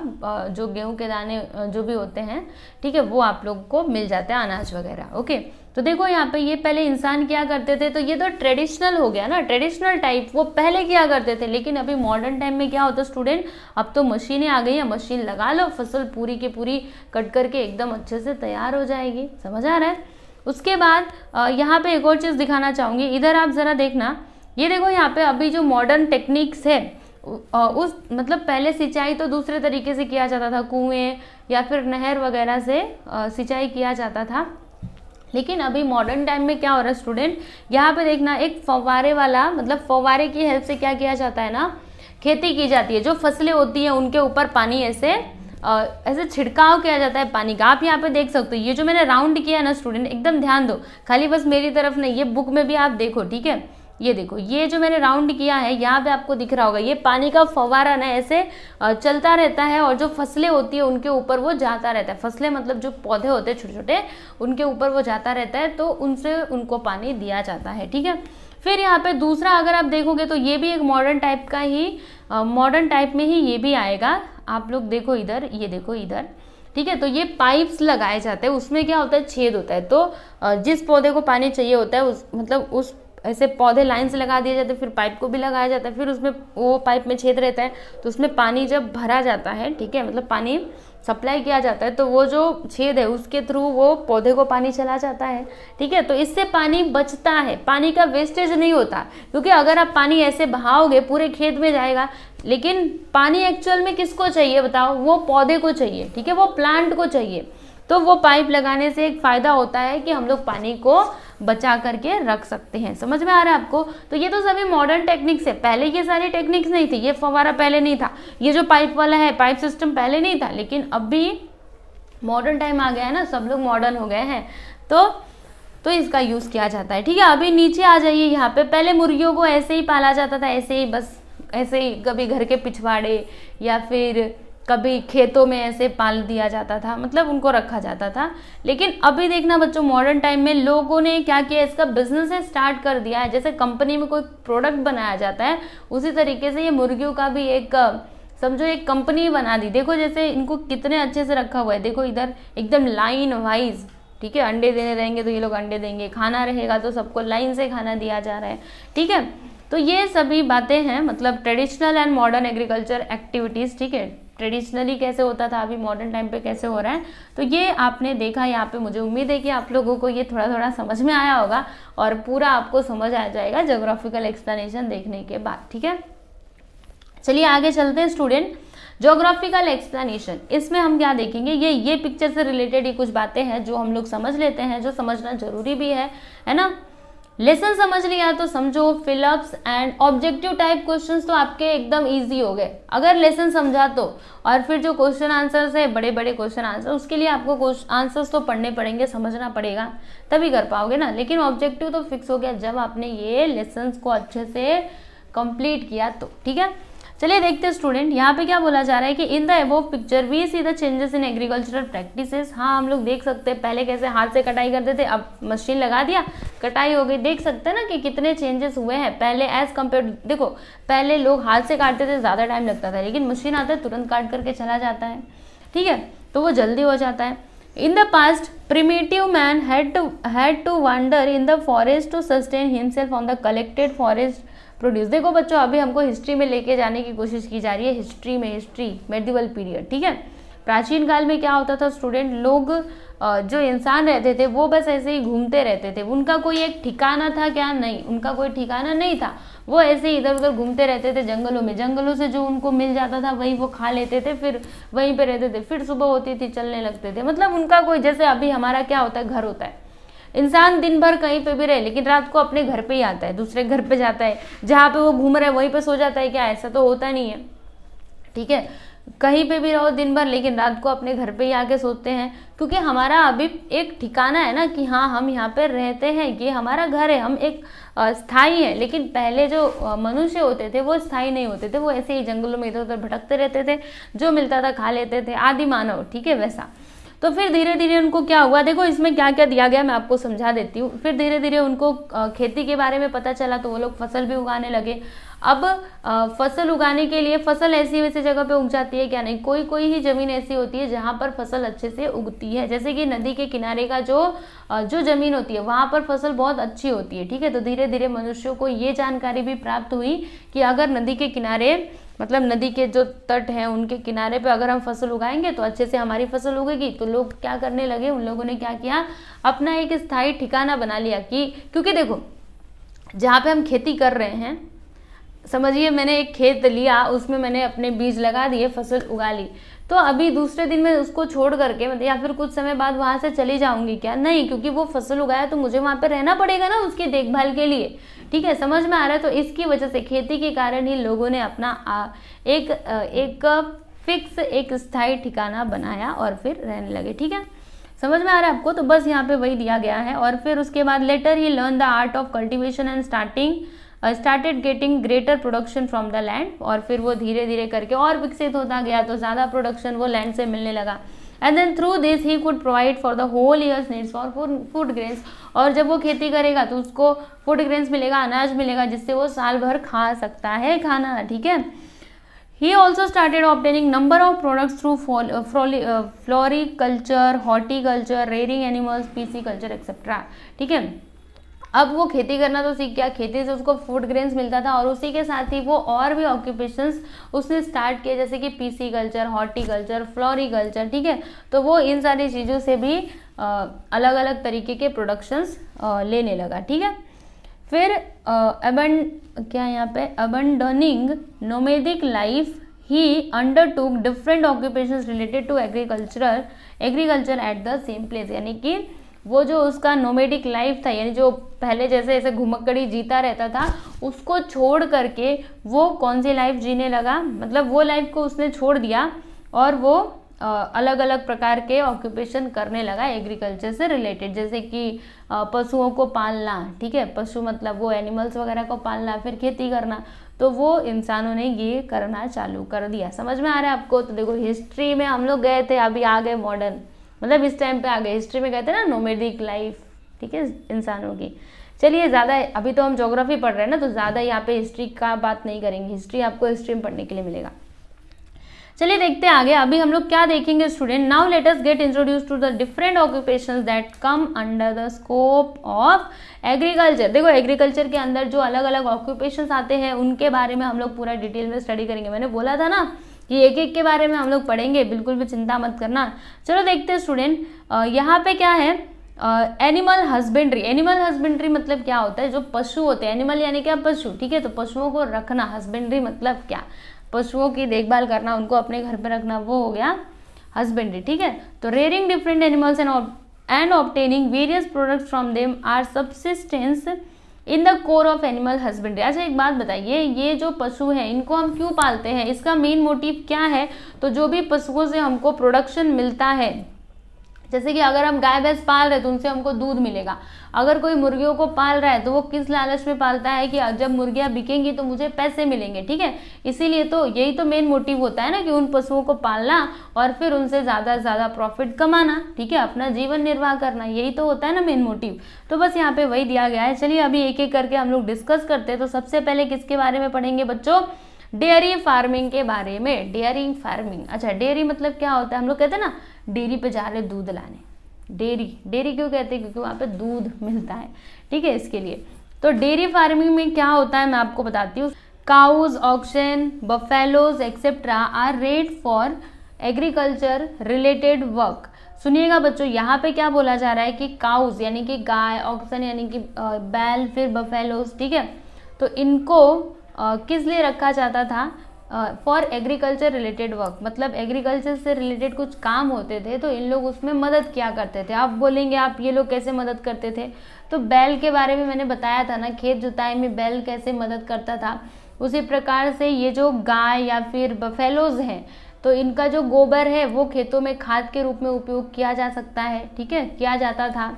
जो गेहूं के दाने जो भी होते हैं ठीक है वो आप लोग को मिल जाता है अनाज वगैरह ओके तो देखो यहाँ पे ये पहले इंसान क्या करते थे तो ये तो ट्रेडिशनल हो गया ना ट्रेडिशनल टाइप वो पहले क्या करते थे लेकिन अभी मॉडर्न टाइम में क्या होता है स्टूडेंट अब तो मशीनें आ गई हैं मशीन लगा लो फसल पूरी की पूरी कट करके एकदम अच्छे से तैयार हो जाएगी समझ आ रहा है उसके बाद यहाँ पे एक और चीज़ दिखाना चाहूँगी इधर आप ज़रा देखना ये देखो यहाँ पे अभी जो मॉडर्न टेक्निक्स है उस मतलब पहले सिंचाई तो दूसरे तरीके से किया जाता था कुएँ या फिर नहर वगैरह से सिंचाई किया जाता था लेकिन अभी मॉडर्न टाइम में क्या हो रहा है स्टूडेंट यहाँ पे देखना एक फवारे वाला मतलब फवारे की हेल्प से क्या किया जाता है ना खेती की जाती है जो फसलें होती हैं उनके ऊपर पानी ऐसे आ, ऐसे छिड़काव किया जाता है पानी का आप यहाँ पे देख सकते हो ये जो मैंने राउंड किया है ना स्टूडेंट एकदम ध्यान दो खाली बस मेरी तरफ नहीं ये बुक में भी आप देखो ठीक है ये देखो ये जो मैंने राउंड किया है यहाँ पे आपको दिख रहा होगा ये पानी का फवारा ना ऐसे चलता रहता है और जो फसलें होती है उनके ऊपर वो जाता रहता है फसलें मतलब जो पौधे होते हैं छोटे छोटे उनके ऊपर वो जाता रहता है तो उनसे उनको पानी दिया जाता है ठीक है फिर यहाँ पे दूसरा अगर आप देखोगे तो ये भी एक मॉडर्न टाइप का ही मॉडर्न टाइप में ही ये भी आएगा आप लोग देखो इधर ये देखो इधर ठीक है तो ये पाइप्स लगाए जाते हैं उसमें क्या होता है छेद होता है तो जिस पौधे को पानी चाहिए होता है उस मतलब उस ऐसे पौधे लाइन से लगा दिए जाते हैं फिर पाइप को भी लगाया जाता है फिर उसमें वो पाइप में छेद रहता है तो उसमें पानी जब भरा जाता है ठीक है मतलब पानी सप्लाई किया जाता है तो वो जो छेद है उसके थ्रू वो पौधे को पानी चला जाता है ठीक है तो इससे पानी बचता है पानी का वेस्टेज नहीं होता क्योंकि अगर आप पानी ऐसे बहाओगे पूरे खेत में जाएगा लेकिन पानी एक्चुअल में किसको चाहिए बताओ वो पौधे को चाहिए ठीक है वो प्लांट को चाहिए तो वो पाइप लगाने से एक फ़ायदा होता है कि हम लोग पानी को बचा करके रख सकते हैं समझ में आ रहा है आपको तो ये तो सभी मॉडर्न टेक्निक्स है पहले ये सारे टेक्निक्स नहीं थी ये फवारा पहले नहीं था ये जो पाइप वाला है पाइप सिस्टम पहले नहीं था लेकिन अब भी मॉडर्न टाइम आ गया है ना सब लोग मॉडर्न हो गए हैं तो तो इसका यूज़ किया जाता है ठीक है अभी नीचे आ जाइए यहाँ पे पहले मुर्गियों को ऐसे ही पाला जाता था ऐसे ही बस ऐसे ही कभी घर के पिछवाड़े या फिर कभी खेतों में ऐसे पाल दिया जाता था मतलब उनको रखा जाता था लेकिन अभी देखना बच्चों मॉडर्न टाइम में लोगों ने क्या किया इसका बिजनेस स्टार्ट कर दिया है जैसे कंपनी में कोई प्रोडक्ट बनाया जाता है उसी तरीके से ये मुर्गियों का भी एक समझो एक कंपनी बना दी देखो जैसे इनको कितने अच्छे से रखा हुआ है देखो इधर एकदम लाइन वाइज ठीक है अंडे देने रहेंगे तो ये लोग अंडे देंगे खाना रहेगा तो सबको लाइन से खाना दिया जा रहा है ठीक है तो ये सभी बातें हैं मतलब traditional and modern agriculture activities ठीक है ट्रेडिशनली कैसे होता था अभी मॉडर्न टाइम पे कैसे हो रहा है तो ये आपने देखा यहाँ पे मुझे उम्मीद है कि आप लोगों को ये थोड़ा थोड़ा समझ में आया होगा और पूरा आपको समझ आ जाएगा जोग्राफिकल एक्सप्लेनेशन देखने के बाद ठीक है चलिए आगे चलते हैं स्टूडेंट जोग्राफिकल एक्सप्लेनेशन इसमें हम क्या देखेंगे ये ये पिक्चर से रिलेटेड ही कुछ बातें हैं जो हम लोग समझ लेते हैं जो समझना जरूरी भी है है ना लेसन समझ लिया तो समझो fill ups and objective type questions तो आपके एकदम इजी हो गए अगर लेसन समझा तो और फिर जो क्वेश्चन आंसर्स है बड़े बड़े क्वेश्चन आंसर उसके लिए आपको आंसर्स तो पढ़ने पड़ेंगे समझना पड़ेगा तभी कर पाओगे ना लेकिन ऑब्जेक्टिव तो फिक्स हो गया जब आपने ये लेसन को अच्छे से कंप्लीट किया तो ठीक है चलिए देखते हैं स्टूडेंट यहाँ पे क्या बोला जा रहा है कि in the above picture we see the changes in agricultural practices हाँ हम लोग देख सकते हैं पहले कैसे हाथ से कटाई करते थे अब मशीन लगा दिया कटाई हो गई देख सकते हैं ना कि कितने चेंजेस हुए हैं पहले एज कम्पेयर देखो पहले लोग हाथ से काटते थे ज़्यादा टाइम लगता था लेकिन मशीन आता है तुरंत काट करके चला जाता है ठीक है तो वो जल्दी हो जाता है in the past primitive man had to had in the forest to sustain to sustain himself on the produce देखो बच्चों अभी हमको हिस्ट्री में लेके जाने की कोशिश की जा रही है हिस्ट्री में हिस्ट्री मेडिवल पीरियड ठीक है प्राचीन काल में क्या होता था स्टूडेंट लोग जो इंसान रहते थे वो बस ऐसे ही घूमते रहते थे उनका कोई एक ठिकाना था क्या नहीं उनका कोई ठिकाना नहीं था वो ऐसे ही इधर उधर घूमते रहते थे जंगलों में जंगलों से जो उनको मिल जाता था वही वो खा लेते थे फिर वहीं पे रहते थे फिर सुबह होती थी चलने लगते थे मतलब उनका कोई जैसे अभी हमारा क्या होता है घर होता है इंसान दिन भर कहीं पे भी रहे लेकिन रात को अपने घर पे ही आता है दूसरे घर पे जाता है जहाँ पे वो घूम रहा है वहीं पे सो जाता है क्या ऐसा तो होता नहीं है ठीक है कहीं पे भी रहो दिन भर लेकिन रात को अपने घर पे ही आके सोते हैं क्योंकि हमारा अभी एक ठिकाना है ना कि हाँ हम यहाँ पे रहते हैं ये हमारा घर है हम एक स्थाई है लेकिन पहले जो मनुष्य होते थे वो स्थाई नहीं होते थे वो ऐसे ही जंगलों में इधर उधर भटकते रहते थे जो मिलता था खा लेते थे आदि मानव ठीक है वैसा तो फिर धीरे धीरे उनको क्या हुआ देखो इसमें क्या क्या दिया गया मैं आपको समझा देती हूँ फिर धीरे धीरे उनको खेती के बारे में पता चला तो वो लोग फसल भी उगाने लगे अब फसल उगाने के लिए फसल ऐसी वैसी जगह पे उग जाती है क्या नहीं कोई कोई ही ज़मीन ऐसी होती है जहाँ पर फसल अच्छे से उगती है जैसे कि नदी के किनारे का जो जो ज़मीन होती है वहाँ पर फसल बहुत अच्छी होती है ठीक है तो धीरे धीरे मनुष्यों को ये जानकारी भी प्राप्त हुई कि अगर नदी के किनारे मतलब नदी के जो तट हैं उनके किनारे पे अगर हम फसल उगाएंगे तो अच्छे से हमारी फसल उगेगी तो लोग क्या करने लगे उन लोगों ने क्या किया अपना एक स्थायी ठिकाना बना लिया कि क्योंकि देखो जहाँ पे हम खेती कर रहे हैं समझिए मैंने एक खेत लिया उसमें मैंने अपने बीज लगा दिए फसल उगा ली तो अभी दूसरे दिन मैं उसको छोड़ करके मतलब या फिर कुछ समय बाद वहाँ से चली जाऊँगी क्या नहीं क्योंकि वो फसल उगाया तो मुझे वहाँ पर रहना पड़ेगा ना उसकी देखभाल के लिए ठीक है समझ में आ रहा है तो इसकी वजह से खेती के कारण ही लोगों ने अपना आ, एक एक फिक्स एक स्थायी ठिकाना बनाया और फिर रहने लगे ठीक है समझ में आ रहा है आपको तो बस यहाँ पे वही दिया गया है और फिर उसके बाद later he learn the art of cultivation and starting started getting greater production from the land और फिर वो धीरे धीरे करके और विकसित होता गया तो ज़्यादा प्रोडक्शन वो लैंड से मिलने लगा and then through this he could provide for the whole year's needs for food grains और जब वो खेती करेगा तो उसको फूड ग्रेन्स मिलेगा अनाज मिलेगा जिससे वो साल भर खा सकता है खाना ठीक है he also started obtaining number of products through floriculture horticulture rearing animals pisciculture etcetera ठीक है अब वो खेती करना तो सीख गया खेती से उसको फूड ग्रेन्स मिलता था और उसी के साथ ही वो और भी ऑक्यूपेशंस उसने स्टार्ट किए जैसे कि पीसी कल्चर हॉर्टिकल्चर फ्लोरिकल्चर ठीक है तो वो इन सारी चीज़ों से भी आ, अलग अलग तरीके के प्रोडक्शंस लेने लगा ठीक है फिर अबन क्या यहाँ पे abandoning nomadic life he undertook different occupation related to agriculture agriculture at the same place यानी कि वो जो उसका नोमेडिक लाइफ था यानी जो पहले जैसे ऐसे घुमक्कड़ी जीता रहता था उसको छोड़ करके वो कौन सी लाइफ जीने लगा मतलब वो लाइफ को उसने छोड़ दिया और वो अलग अलग प्रकार के ऑक्यूपेशन करने लगा एग्रीकल्चर से रिलेटेड जैसे कि पशुओं को पालना ठीक है पशु मतलब वो एनिमल्स वगैरह को पालना फिर खेती करना तो वो इंसानों ने ये करना चालू कर दिया समझ में आ रहा है आपको तो देखो हिस्ट्री में हम लोग गए थे अभी आ गए मॉडर्न मतलब इस टाइम पे आ गए हिस्ट्री में कहते हैं ना नोमेडिक लाइफ ठीक है इंसानों की चलिए ज़्यादा अभी तो हम जोग्राफी पढ़ रहे हैं ना तो ज़्यादा यहाँ पे हिस्ट्री का बात नहीं करेंगे हिस्ट्री आपको हिस्ट्री में पढ़ने के लिए मिलेगा चलिए देखते हैं आगे अभी हम लोग क्या देखेंगे student now let us get introduce to the different occupation that come under the scope of agriculture देखो एग्रीकल्चर के अंदर जो अलग अलग ऑक्यूपेशन आते हैं उनके बारे में हम लोग पूरा डिटेल में स्टडी करेंगे मैंने बोला था ना ये एक एक के बारे में हम लोग पढ़ेंगे बिल्कुल भी चिंता मत करना चलो देखते हैं स्टूडेंट यहाँ पे क्या है एनिमल हस्बेंड्री एनिमल हस्बेंड्री मतलब क्या होता है जो पशु होते हैं एनिमल यानी क्या पशु ठीक है तो पशुओं को रखना हस्बेंड्री मतलब क्या पशुओं की देखभाल करना उनको अपने घर पर रखना वो हो गया हस्बेंड्री ठीक है तो rearing different animals and and obtaining various products from them are subsistence in the core of animal husbandry अच्छा एक बात बताइए ये जो पशु हैं इनको हम क्यों पालते हैं इसका मेन मोटिव क्या है तो जो भी पशुओं से हमको प्रोडक्शन मिलता है जैसे कि अगर हम गाय भैंस पाल रहे तो उनसे हमको दूध मिलेगा अगर कोई मुर्गियों को पाल रहा है तो वो किस लालच में पालता है कि जब मुर्गियाँ बिकेंगी तो मुझे पैसे मिलेंगे ठीक है इसीलिए तो यही तो मेन मोटिव होता है ना कि उन पशुओं को पालना और फिर उनसे ज़्यादा से ज़्यादा प्रॉफिट कमाना ठीक है अपना जीवन निर्वाह करना यही तो होता है ना मेन मोटिव तो बस यहाँ पे वही दिया गया है चलिए अभी एक एक करके हम लोग डिस्कस करते हैं तो सबसे पहले किसके बारे में पढ़ेंगे बच्चों डेयरी फार्मिंग के बारे में डेयरिंग फार्मिंग अच्छा डेयरी मतलब क्या होता है हम लोग कहते हैं ना डेयरी पे जा रहे दूध लाने डेयरी डेयरी क्यों कहते हैं क्योंकि वहाँ पे दूध मिलता है ठीक है इसके लिए तो डेयरी फार्मिंग में क्या होता है मैं आपको बताती हूँ cows oxen buffaloes etcetera are reared for agriculture related work सुनिएगा बच्चों यहाँ पे क्या बोला जा रहा है कि काउज यानी कि गाय ऑक्सन यानी कि बैल फिर बफेलोज ठीक है तो इनको किस लिए रखा जाता था फॉर एग्रीकल्चर रिलेटेड वर्क मतलब एग्रीकल्चर से रिलेटेड कुछ काम होते थे तो इन लोग उसमें मदद क्या करते थे आप बोलेंगे आप ये लोग कैसे मदद करते थे तो बैल के बारे में मैंने बताया था ना खेत जुताई में बैल कैसे मदद करता था उसी प्रकार से ये जो गाय या फिर बफेलोज हैं तो इनका जो गोबर है वो खेतों में खाद के रूप में उपयोग किया जा सकता है ठीक है किया जाता था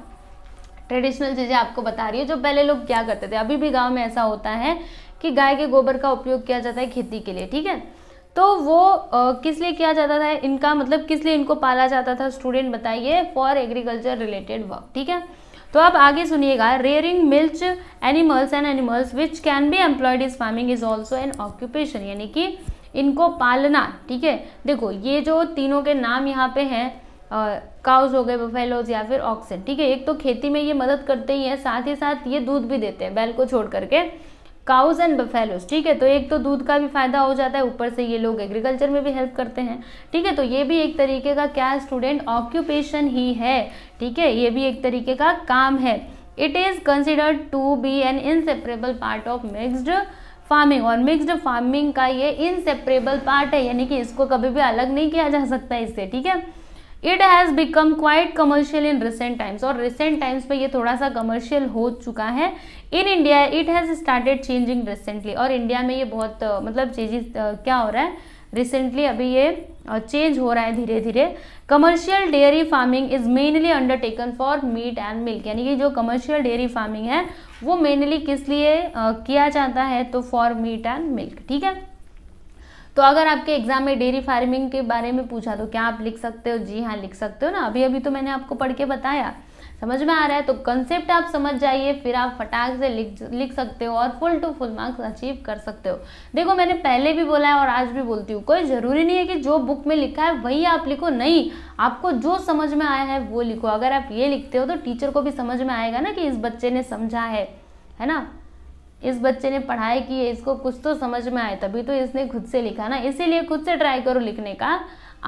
ट्रेडिशनल चीज़ें आपको बता रही है जो पहले लोग क्या करते थे अभी भी गांव में ऐसा होता है कि गाय के गोबर का उपयोग किया जाता है खेती के लिए ठीक है तो वो आ, किस लिए किया जाता था इनका मतलब किस लिए इनको पाला जाता था स्टूडेंट बताइए फॉर एग्रीकल्चर रिलेटेड वर्क ठीक है तो आप आगे सुनिएगा rearing milch animals and animals which can be employed is farming is also an occupation यानी कि इनको पालना ठीक है देखो ये जो तीनों के नाम यहाँ पे हैं काउज हो गए बफेलोज या फिर ऑक्सन ठीक है एक तो खेती में ये मदद करते ही हैं साथ ही साथ ये दूध भी देते हैं बैल को छोड़ करके काउज एंड बफेलोज ठीक है तो एक तो दूध का भी फायदा हो जाता है ऊपर से ये लोग एग्रीकल्चर में भी हेल्प करते हैं ठीक है तो ये भी एक तरीके का क्या स्टूडेंट ऑक्यूपेशन ही है ठीक है ये भी एक तरीके का काम है it is considered to be an inseparable part of mixed farming और मिक्सड फार्मिंग का ये इनसेपरेबल पार्ट है यानी कि इसको कभी भी अलग नहीं किया जा सकता इससे ठीक है it has become quite commercial in recent times और रिसेंट टाइम्स में ये थोड़ा सा कमर्शियल हो चुका है in India it has started changing recently और इंडिया में ये बहुत मतलब चेंजेस क्या हो रहा है रिसेंटली अभी ये चेंज हो रहा है धीरे धीरे commercial dairy farming is mainly undertaken for meat and milk यानी कि जो कमर्शियल डेयरी फार्मिंग है वो मेनली किस लिए किया जाता है तो फॉर मीट एंड मिल्क ठीक है तो अगर आपके एग्जाम में डेयरी फार्मिंग के बारे में पूछा तो क्या आप लिख सकते हो जी हाँ लिख सकते हो ना अभी अभी तो मैंने आपको पढ़ के बताया समझ में आ रहा है तो कंसेप्ट आप समझ जाइए फिर आप फटाक से लिख लिख सकते हो और full to full marks achieve कर सकते हो देखो मैंने पहले भी बोला है और आज भी बोलती हूँ कोई ज़रूरी नहीं है कि जो बुक में लिखा है वही आप लिखो नहीं आपको जो समझ में आया है वो लिखो अगर आप ये लिखते हो तो टीचर को भी समझ में आएगा ना कि इस बच्चे ने समझा है है ना इस बच्चे ने पढ़ाई की है इसको कुछ तो समझ में आए तभी तो इसने खुद से लिखा ना इसीलिए खुद से ट्राई करो लिखने का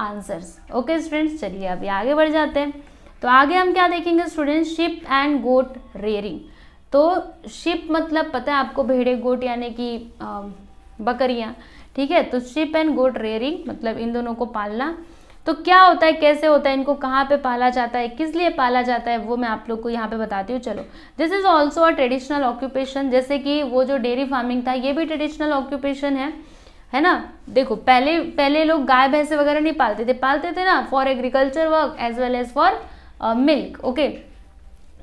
आंसर्स ओके स्टूडेंट्स चलिए अभी आगे बढ़ जाते हैं तो आगे हम क्या देखेंगे students sheep and goat rearing तो शिप मतलब पता है आपको भेड़े गोट यानी कि बकरियाँ ठीक है तो शिप एंड गोट रेयरिंग मतलब इन दोनों को पालना तो क्या होता है कैसे होता है इनको कहाँ पे पाला जाता है किस लिए पाला जाता है वो मैं आप लोग को यहाँ पे बताती हूँ चलो this is also a traditional occupation जैसे कि वो जो डेयरी फार्मिंग था ये भी ट्रेडिशनल ऑक्यूपेशन है है ना देखो पहले पहले लोग गाय भैंसे वगैरह नहीं पालते थे पालते थे ना for agriculture work as well as for milk okay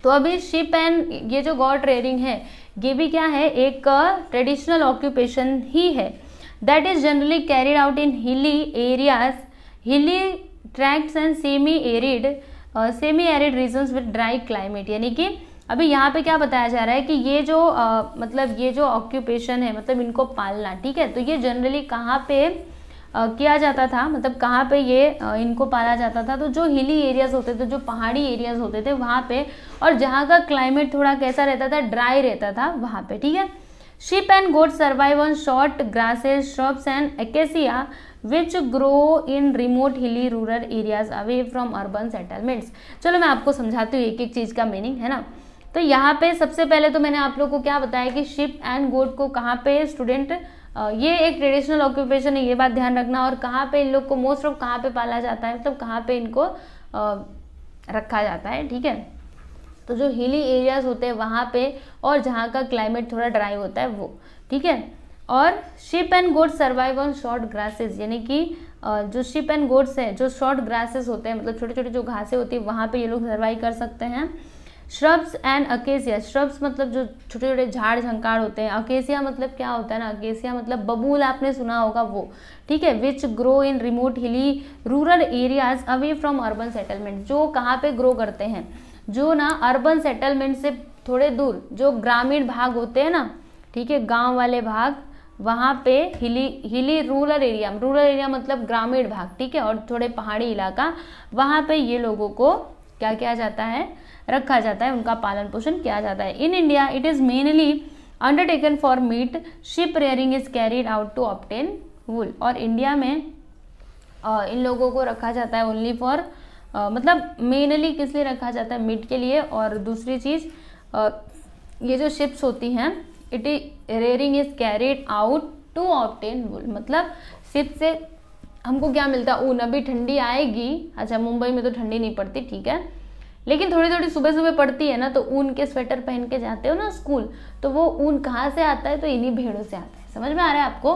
तो अभी शिप एंड ये जो गॉड ट्रेडिंग है ये भी क्या है एक ट्रेडिशनल uh, ऑक्यूपेशन ही है that is generally carried out in hilly areas hilly tracts and semi arid semi arid regions with dry climate यानी कि अभी यहाँ पे क्या बताया जा रहा है कि ये जो uh, मतलब ये जो ऑक्यूपेशन है मतलब इनको पालना ठीक है तो ये जनरली कहाँ पे uh, किया जाता था मतलब कहाँ पे ये uh, इनको पाला जाता था तो जो हिली एरियाज होते थे जो पहाड़ी एरियाज होते थे वहाँ पे और जहाँ का क्लाइमेट थोड़ा कैसा रहता था ड्राई रहता था वहाँ पे ठीक है sheep and goat survive on short grasses shrubs and acacia which grow in remote hilly rural areas away from urban settlements चलो मैं आपको समझाती हूँ एक एक चीज़ का मीनिंग है ना तो यहाँ पे सबसे पहले तो मैंने आप लोग को क्या बताया कि शिप एंड गोट को कहाँ पे स्टूडेंट ये एक ट्रेडिशनल ऑक्यूपेशन है ये बात ध्यान रखना और कहाँ पे इन लोग को मोस्ट ऑफ कहाँ पे पाला जाता है मतलब तो कहाँ पे इनको रखा जाता है ठीक है तो जो हिली एरियाज होते हैं वहाँ पे और जहाँ का क्लाइमेट थोड़ा ड्राई होता है वो ठीक है और sheep and goat survive on short grasses यानी कि जो शिप एंड गोड्स हैं जो शॉर्ट ग्रासेस होते हैं मतलब छोटे छोटे जो घासें होती है वहाँ पे ये लोग सर्वाइव कर सकते हैं श्रब्स एंड अकेसिया श्रब्स मतलब जो छोटे छोटे झाड़ झंकाड़ होते हैं अकेसिया मतलब क्या होता है ना अकेसिया मतलब बबूल आपने सुना होगा वो ठीक है which grow in remote hilly rural areas away from urban settlement जो कहाँ पर ग्रो करते हैं जो ना अर्बन सेटलमेंट से थोड़े दूर जो ग्रामीण भाग होते हैं ना ठीक है गांव वाले भाग वहाँ पे हिली हिली रूरल एरिया रूरल एरिया मतलब ग्रामीण भाग ठीक है और थोड़े पहाड़ी इलाका वहाँ पे ये लोगों को क्या किया जाता है रखा जाता है उनका पालन पोषण किया जाता है in India it is mainly undertaken for meat sheep rearing is carried out to obtain wool और इंडिया में आ, इन लोगों को रखा जाता है ओनली फॉर मतलब मेनली किस लिए रखा जाता है मीट के लिए और दूसरी चीज़ ये जो शिप्स होती हैं it rearing is carried out to obtain wool मतलब सिप से हमको क्या मिलता है ऊन अभी ठंडी आएगी अच्छा मुंबई में तो ठंडी नहीं पड़ती ठीक है लेकिन थोड़ी थोड़ी सुबह सुबह पड़ती है ना तो ऊन के स्वेटर पहन के जाते हो ना स्कूल तो वो ऊन कहाँ से आता है तो इन्हीं भेड़ों से आता है समझ में आ रहा है आपको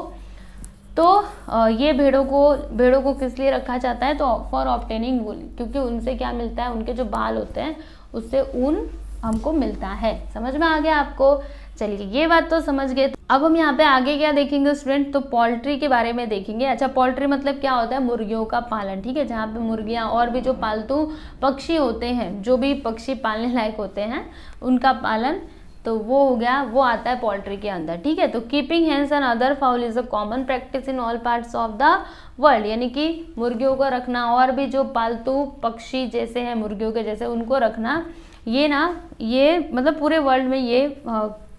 तो ये भेड़ों को भेड़ों को किस लिए रखा जाता है तो फॉर ऑप्टेनिंग वुल क्योंकि उनसे क्या मिलता है उनके जो बाल होते हैं उससे ऊन हमको मिलता है समझ में आ गया आपको चलिए ये बात तो समझ गए अब हम यहाँ पे आगे क्या देखेंगे स्टूडेंट तो पोल्ट्री के बारे में देखेंगे अच्छा पोल्ट्री मतलब क्या होता है मुर्गियों का पालन ठीक है जहाँ पे मुर्गियाँ और भी जो पालतू पक्षी होते हैं जो भी पक्षी पालने लायक होते हैं उनका पालन तो वो हो गया वो आता है पोल्ट्री के अंदर ठीक है तो keeping hens and other fowl is a common practice in all parts of the world यानी कि मुर्गियों को रखना और भी जो पालतू पक्षी जैसे हैं मुर्गियों के जैसे उनको रखना ये ना ये मतलब पूरे वर्ल्ड में ये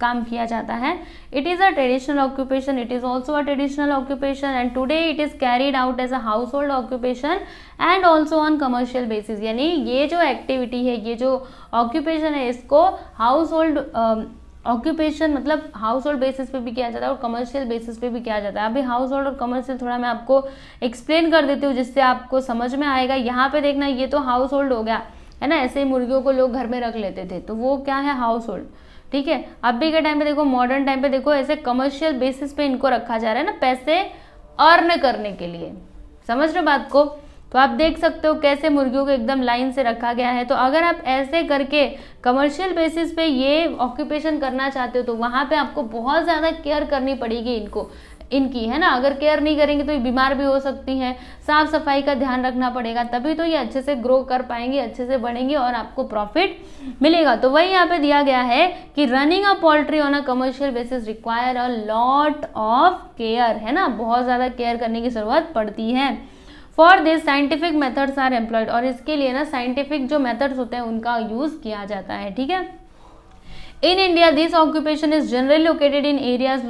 काम किया जाता है it is a traditional occupation it is also a traditional occupation and today it is carried out as a household occupation and also on commercial basis यानी ये जो एक्टिविटी है ये जो ऑक्यूपेशन है इसको हाउस होल्ड ऑक्यूपेशन मतलब household basis पे भी किया जाता है और कमर्शियल बेसिस पे भी किया जाता है अभी हाउस होल्ड और कमर्शियल थोड़ा मैं आपको एक्सप्लेन कर देती हूँ जिससे आपको समझ में आएगा यहाँ पे देखना ये तो हाउस होल्ड हो गया है ना ऐसे ही मुर्गियों को लोग घर में रख लेते थे तो वो क्या है हाउस होल्ड ठीक है अभी के टाइम पे देखो मॉडर्न टाइम पे देखो ऐसे कमर्शियल बेसिस पे इनको रखा जा रहा है ना पैसे अर्न करने के लिए समझ रहे हो बात को तो आप देख सकते हो कैसे मुर्गियों को एकदम लाइन से रखा गया है तो अगर आप ऐसे करके कमर्शियल बेसिस पे ये ऑक्यूपेशन करना चाहते हो तो वहाँ पे आपको बहुत ज़्यादा केयर करनी पड़ेगी इनको इनकी है ना अगर केयर नहीं करेंगे तो ये बीमार भी हो सकती हैं साफ सफाई का ध्यान रखना पड़ेगा तभी तो ये अच्छे से ग्रो कर पाएंगे अच्छे से बढ़ेंगे और आपको प्रॉफिट मिलेगा तो वही यहाँ पे दिया गया है कि running a poultry on a commercial basis require a lot of care है ना बहुत ज़्यादा केयर करने की ज़रूरत पड़ती है for this scientific methods are employed और इसके लिए ना साइंटिफिक जो मेथड्स होते हैं उनका यूज़ किया जाता है ठीक है In India, this occupation is generally located in areas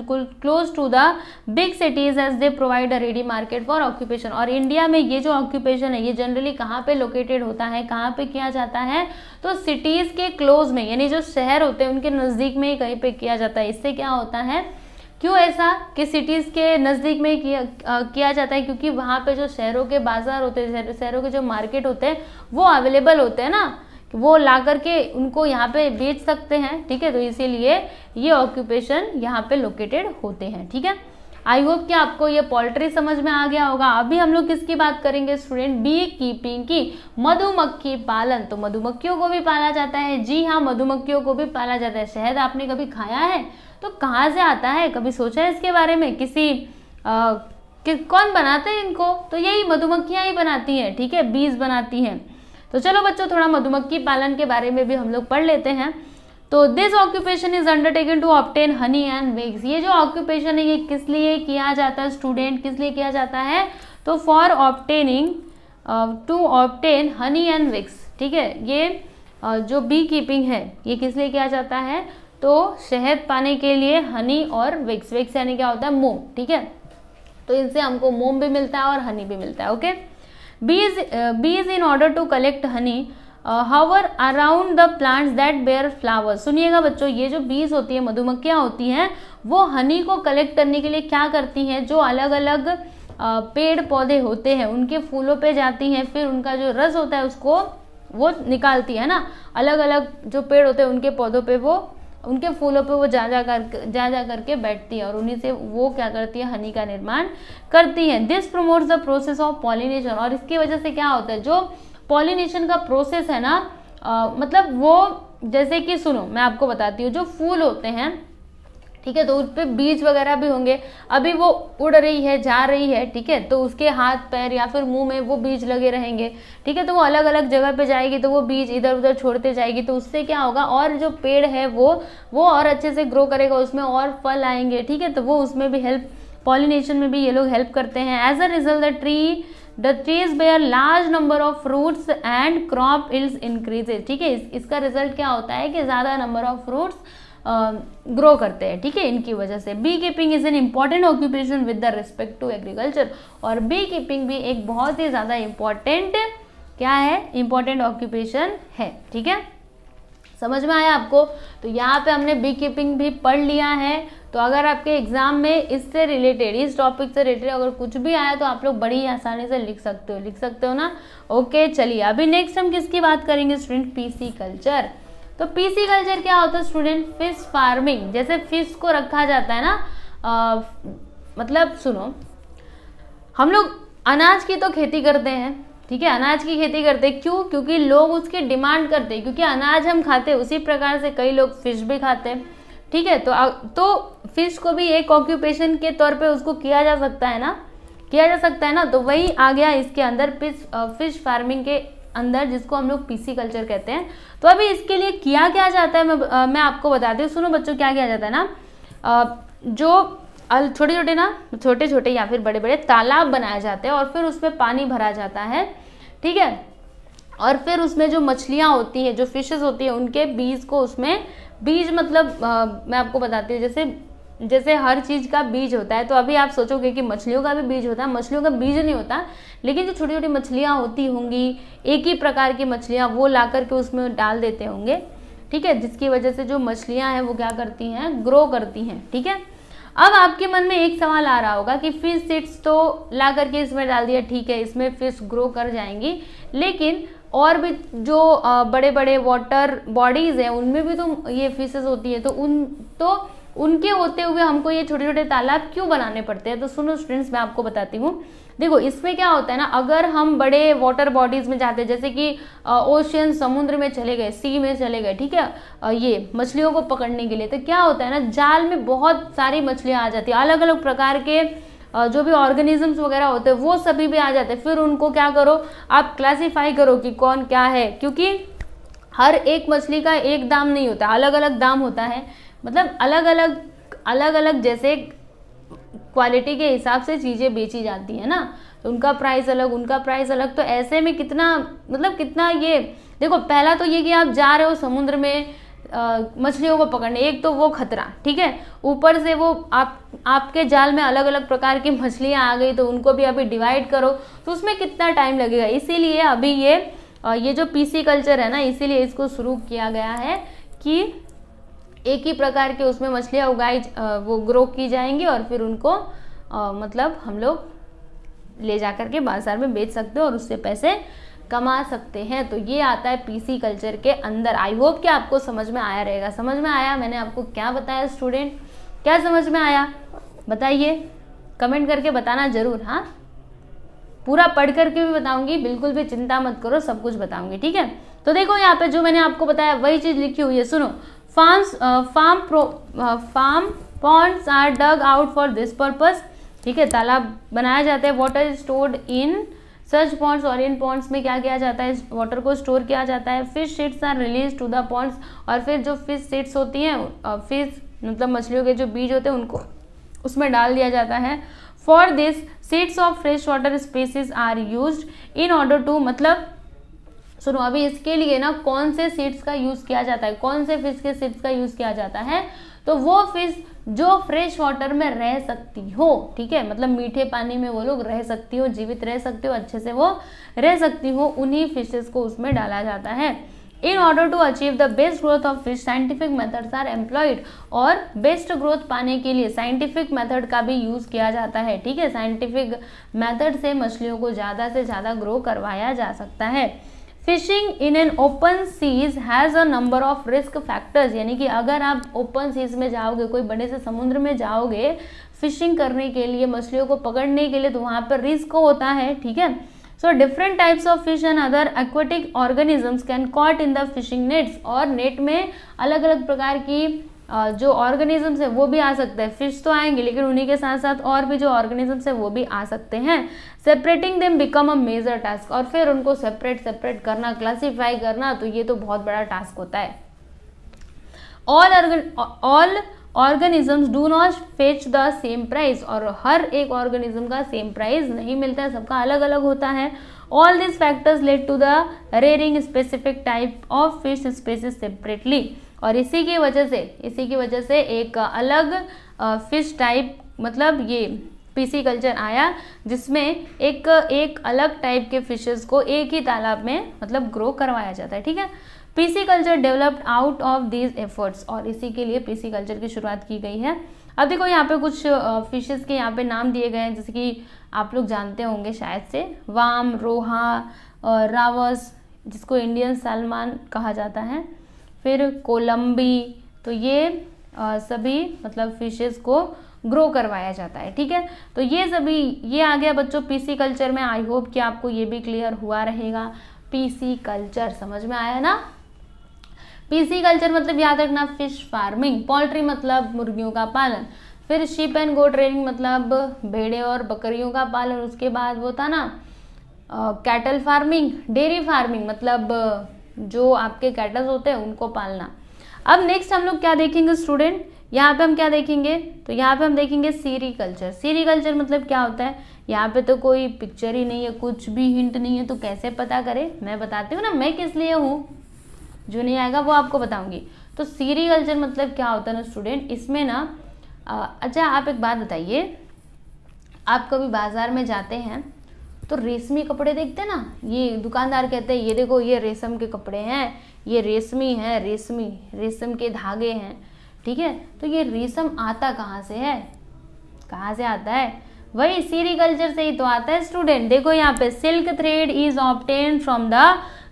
close to the big cities as they provide a ready market for occupation. और इंडिया में ये जो ऑक्यूपेशन है ये जनरली कहाँ पे लोकेटेड होता है कहाँ पे किया जाता है तो सिटीज़ के क्लोज में यानी जो शहर होते हैं उनके नज़दीक में ही कहीं पे किया जाता है इससे क्या होता है क्यों ऐसा कि सिटीज़ के नज़दीक में किया आ, किया जाता है क्योंकि वहां पे जो शहरों के बाज़ार होते हैं शहरों के जो मार्केट होते हैं वो अवेलेबल होते हैं ना वो ला करके उनको यहाँ पे बेच सकते हैं ठीक है तो इसीलिए ये ऑक्यूपेशन यहाँ पे लोकेटेड होते हैं ठीक है आई होप कि आपको ये पोल्ट्री समझ में आ गया होगा अभी हम लोग किसकी बात करेंगे स्टूडेंट बी कीपिंग की मधुमक्खी पालन तो मधुमक्खियों को भी पाला जाता है जी हाँ मधुमक्खियों को भी पाला जाता है शहद आपने कभी खाया है तो कहाँ से आता है कभी सोचा है इसके बारे में किसी आ, कि कौन बनाते हैं इनको तो यही मधुमक्खियाँ ही बनाती हैं ठीक है बीज बनाती हैं तो चलो बच्चों थोड़ा मधुमक्खी पालन के बारे में भी हम लोग पढ़ लेते हैं तो this occupation is undertaken to obtain honey and wax ये जो ऑक्यूपेशन है ये किस लिए किया जाता है स्टूडेंट किस लिए किया जाता है तो for obtaining to obtain honey and wax ठीक है ये uh, जो बी कीपिंग है ये किस लिए किया जाता है तो शहद पाने के लिए हनी और विक्स विक्स यानी क्या होता है मोम ठीक है तो इनसे हमको मोम भी मिलता है और हनी भी मिलता है okay okay? bees uh, bees in order to collect honey hover around the plants that bear flowers सुनिएगा बच्चों ये जो बीज होती है मधुमक्खियाँ होती हैं वो हनी को कलेक्ट करने के लिए क्या करती हैं जो अलग अलग uh, पेड़ पौधे होते हैं उनके फूलों पे जाती हैं फिर उनका जो रस होता है उसको वो निकालती है ना अलग अलग जो पेड़ होते हैं उनके पौधों पे वो उनके फूलों पे वो जा जा कर जा जा करके बैठती है और उन्हीं से वो क्या करती है हनी का निर्माण करती है this promotes the process of pollination और इसकी वजह से क्या होता है जो पॉलिनेशन का प्रोसेस है ना आ, मतलब वो जैसे कि सुनो मैं आपको बताती हूँ जो फूल होते हैं ठीक है तो उस पर बीज वगैरह भी होंगे अभी वो उड़ रही है जा रही है ठीक है तो उसके हाथ पैर या फिर मुंह में वो बीज लगे रहेंगे ठीक है तो वो अलग अलग जगह पे जाएगी तो वो बीज इधर उधर छोड़ते जाएगी तो उससे क्या होगा और जो पेड़ है वो वो और अच्छे से ग्रो करेगा उसमें और फल आएंगे ठीक है तो वो उसमें भी हेल्प पॉलिनेशन में भी ये लोग हेल्प करते हैं as a result the tree the trees bear large number of fruits and crop yields increases ठीक है इसका रिजल्ट क्या होता है कि ज़्यादा नंबर ऑफ फ्रूट्स ग्रो करते हैं ठीक है इनकी वजह से beekeeping is an important occupation with the respect to agriculture और बी कीपिंग भी एक बहुत ही ज़्यादा इम्पॉर्टेंट क्या है इम्पॉर्टेंट ऑक्यूपेशन है ठीक है समझ में आया आपको तो यहाँ पे हमने बी कीपिंग भी पढ़ लिया है तो अगर आपके एग्जाम में इससे रिलेटेड इस टॉपिक से रिलेटेड अगर कुछ भी आया तो आप लोग बड़ी आसानी से लिख सकते हो लिख सकते हो ना ओके चलिए अभी नेक्स्ट हम किसकी बात करेंगे स्टूडेंट पीसी कल्चर तो पीसी कल्चर क्या होता है स्टूडेंट फिश फार्मिंग जैसे फिश को रखा जाता है ना आ, मतलब सुनो हम लोग अनाज की तो खेती करते हैं ठीक है अनाज की खेती करते हैं क्यों क्योंकि लोग उसकी डिमांड करते हैं क्योंकि अनाज हम खाते हैं उसी प्रकार से कई लोग फिश भी खाते हैं ठीक है तो तो फिश को भी एक ऑक्यूपेशन के तौर पे उसको किया जा सकता है ना किया जा सकता है ना तो वही आ गया इसके अंदर फिश फिश फार्मिंग के अंदर जिसको हम लोग पीसी कल्चर कहते हैं तो अभी इसके लिए किया क्या जाता है मैं आ, मैं आपको बता हूँ सुनो बच्चों क्या किया जाता है ना आ, जो छोटे छोटे ना छोटे छोटे या फिर बड़े बड़े तालाब बनाए जाते हैं और फिर उसमें पानी भरा जाता है ठीक है और फिर उसमें जो मछलियाँ होती हैं जो फिशेज होती हैं उनके बीज को उसमें बीज मतलब आ, मैं आपको बताती हूँ जैसे जैसे हर चीज़ का बीज होता है तो अभी आप सोचोगे कि मछलियों का भी बीज होता है मछलियों का बीज नहीं होता लेकिन जो छोटी छोटी मछलियाँ होती होंगी एक ही प्रकार की मछलियाँ वो ला करके उसमें डाल देते होंगे ठीक है जिसकी वजह से जो मछलियाँ हैं वो क्या करती हैं ग्रो करती हैं ठीक है अब आपके मन में एक सवाल आ रहा होगा कि फिश सीड्स तो ला करके इसमें डाल दिया ठीक है इसमें फिश ग्रो कर जाएंगी लेकिन और भी जो बड़े बड़े वाटर बॉडीज़ हैं उनमें भी तो ये फिशेस होती हैं तो उन तो उनके होते हुए हमको ये छोटे छोटे तालाब क्यों बनाने पड़ते हैं तो सुनो स्टूडेंट्स मैं आपको बताती हूँ देखो इसमें क्या होता है ना अगर हम बड़े वाटर बॉडीज़ में जाते हैं जैसे कि ओशियन समुद्र में चले गए सी में चले गए ठीक है ये मछलियों को पकड़ने के लिए तो क्या होता है ना जाल में बहुत सारी मछलियाँ आ जाती है अलग अलग प्रकार के जो भी ऑर्गेनिजम्स वगैरह होते हैं वो सभी भी आ जाते हैं फिर उनको क्या करो आप क्लासीफाई करो कि कौन क्या है क्योंकि हर एक मछली का एक दाम नहीं होता अलग अलग दाम होता है मतलब अलग अलग अलग अलग जैसे क्वालिटी के हिसाब से चीज़ें बेची जाती हैं ना तो उनका प्राइस अलग उनका प्राइस अलग तो ऐसे में कितना मतलब कितना ये देखो पहला तो ये कि आप जा रहे हो समुद्र में मछलियों को पकड़ने एक तो वो खतरा ठीक है ऊपर से वो आप आपके जाल में अलग अलग प्रकार की मछलियाँ आ गई तो उनको भी अभी डिवाइड करो तो उसमें कितना टाइम लगेगा इसीलिए अभी ये ये जो पीसी कल्चर है ना इसीलिए इसको शुरू किया गया है कि एक ही प्रकार के उसमें मछलियाँ उगाई वो ग्रो की जाएंगी और फिर उनको आ, मतलब हम लोग ले जा कर के बाज़ार में बेच सकते हो और उससे पैसे कमा सकते हैं तो ये आता है पीसी कल्चर के अंदर आई होप कि आपको समझ में आया रहेगा समझ में आया मैंने आपको क्या बताया स्टूडेंट क्या समझ में आया बताइए कमेंट करके बताना ज़रूर हाँ पूरा पढ़ करके भी बताऊंगी बिल्कुल भी चिंता मत करो सब कुछ बताऊंगी ठीक है तो देखो यहाँ पे जो मैंने आपको बताया वही चीज़ लिखी हुई है सुनो farms farm uh, farm pro, uh, farm ponds are dug out ठीक है तालाब बनाया जाता है water is stored in such ponds और इन पॉन्ड्स में क्या किया जाता है वाटर को स्टोर किया जाता है fish seeds are release to the ponds और फिर जो फिश सीड्स होती हैं फिश मतलब मछलियों के जो बीज होते हैं उनको उसमें डाल दिया जाता है for this seeds of fresh water species are use in order to मतलब सुनो अभी इसके लिए ना कौन से सीड्स का यूज़ किया जाता है कौन से फिश के सीड्स का यूज़ किया जाता है तो वो फिश जो फ्रेश वाटर में रह सकती हो ठीक है मतलब मीठे पानी में वो लोग रह सकती हो जीवित रह सकती हो अच्छे से वो रह सकती हो उन्हीं फिशेस को उसमें डाला जाता है in order to achieve the best growth of fish scientific methods are employed और बेस्ट ग्रोथ पाने के लिए साइंटिफिक मेथड का भी यूज़ किया जाता है ठीक है साइंटिफिक मेथड से मछलियों को ज़्यादा से ज़्यादा ग्रो करवाया जा सकता है fishing in an open seas has a number of risk factors यानी कि अगर आप ओपन सीज में जाओगे कोई बड़े से समुद्र में जाओगे फिशिंग करने के लिए मछलियों को पकड़ने के लिए तो वहाँ पर रिस्क होता है ठीक है so different types of fish and other aquatic organisms can caught in the fishing nets और नेट में अलग अलग प्रकार की जो ऑर्गेनिजम्स हैं वो भी आ सकते हैं फिश तो आएंगे लेकिन उन्हीं के साथ साथ और भी जो ऑर्गेनिजम्स हैं वो भी आ सकते हैं separating them become a major task और फिर उनको सेपरेट सेपरेट करना क्लासीफाई करना तो ये तो बहुत बड़ा टास्क होता है all all organisms do not fetch the same price और हर एक ऑर्गेनिज्म का सेम प्राइस नहीं मिलता है सबका अलग अलग होता है all this factors led to the rearing specific type of fish species separately और इसी की वजह से इसी की वजह से एक अलग फिश टाइप मतलब ये पीसी कल्चर आया जिसमें एक एक अलग टाइप के फिशेस को एक ही तालाब में मतलब ग्रो करवाया जाता है ठीक है pisciculture developed out of these efforts और इसी के लिए पीसी कल्चर की शुरुआत की गई है अब देखो यहाँ पे कुछ फिशेस के यहाँ पे नाम दिए गए हैं जैसे कि आप लोग जानते होंगे शायद से वाम रोहा रावस जिसको इंडियन सलमान कहा जाता है फिर कोलम्बी तो ये आ, सभी मतलब फिशेस को ग्रो करवाया जाता है ठीक है तो ये सभी ये आ गया बच्चों पीसी कल्चर में आई होप कि आपको ये भी क्लियर हुआ रहेगा पीसी कल्चर समझ में आया ना पीसी कल्चर मतलब याद रखना फिश फार्मिंग पोल्ट्री मतलब मुर्गियों का पालन फिर शिप एंड गो ट्रेनिंग मतलब भेड़े और बकरियों का पालन उसके बाद वो था ना कैटल फार्मिंग डेयरी फार्मिंग मतलब जो आपके कैटल्स होते हैं उनको पालना अब नेक्स्ट हम लोग क्या देखेंगे स्टूडेंट यहाँ पे हम क्या देखेंगे तो यहाँ पे हम देखेंगे सीरी कल्चर सीरी कल्चर मतलब क्या होता है यहाँ पे तो कोई पिक्चर ही नहीं है कुछ भी हिंट नहीं है तो कैसे पता करें मैं बताती हूँ ना मैं किस लिए हूँ जो नहीं आएगा वो आपको बताऊंगी तो सीरी कल्चर मतलब क्या होता है ना स्टूडेंट इसमें ना अच्छा आप एक बात बताइए आप कभी बाज़ार में जाते हैं तो रेशमी कपड़े देखते ना ये दुकानदार कहते हैं ये देखो ये रेशम के कपड़े हैं ये रेशमी है रेशमी रेशम के धागे हैं ठीक है तो ये रेशम आता कहाँ से है कहाँ से आता है वही सीरीकल्चर से ही तो आता है स्टूडेंट देखो यहाँ पे silk thread is obtain from the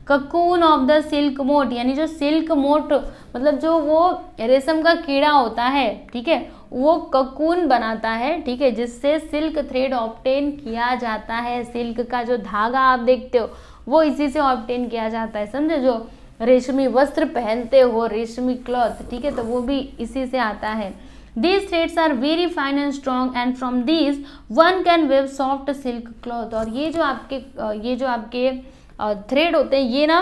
cocoon of the silk moth यानी जो सिल्क मोट मतलब जो वो रेशम का कीड़ा होता है ठीक है वो ककून बनाता है ठीक है जिससे सिल्क थ्रेड ऑप्टेन किया जाता है सिल्क का जो धागा आप देखते हो वो इसी से ऑप्टेन किया जाता है समझे जो रेशमी वस्त्र पहनते हो रेशमी क्लॉथ ठीक है तो वो भी इसी से आता है these threads are very fine and strong and from these one can weave soft silk cloth और ये जो आपके ये जो आपके थ्रेड होते हैं ये ना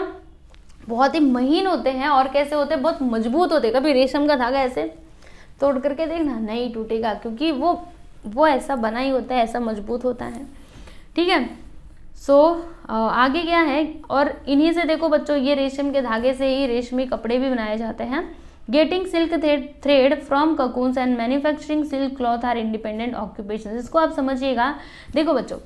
बहुत ही महीन होते हैं और कैसे होते हैं बहुत मजबूत होते हैं कभी रेशम का धागा ऐसे तोड़ करके देखना नहीं टूटेगा क्योंकि वो वो ऐसा बना ही होता है ऐसा मजबूत होता है ठीक है सो so, आगे क्या है और इन्हीं से देखो बच्चों ये रेशम के धागे से ही रेशमी कपड़े भी बनाए जाते हैं getting silk thread from cocoons and manufacturing silk cloth are independent occupation इसको आप समझिएगा देखो बच्चों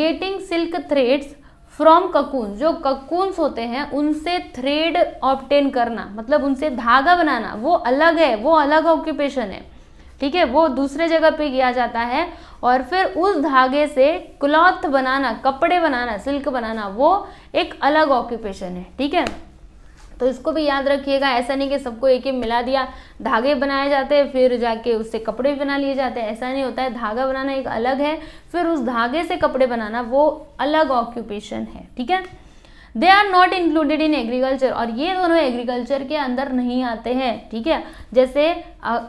getting silk threads from cocoon जो ककून्स होते हैं उनसे थ्रेड ऑप्टेन करना मतलब उनसे धागा बनाना वो अलग है वो अलग ऑक्यूपेशन है ठीक है वो दूसरे जगह पे किया जाता है और फिर उस धागे से क्लॉथ बनाना कपड़े बनाना सिल्क बनाना वो एक अलग ऑक्यूपेशन है ठीक है तो इसको भी याद रखिएगा ऐसा नहीं कि सबको एक ही मिला दिया धागे बनाए जाते हैं फिर जाके उससे कपड़े बना लिए जाते हैं ऐसा नहीं होता है धागा बनाना एक अलग है फिर उस धागे से कपड़े बनाना वो अलग ऑक्यूपेशन है ठीक है they are not included in agriculture और ये दोनों एग्रीकल्चर के अंदर नहीं आते हैं ठीक है जैसे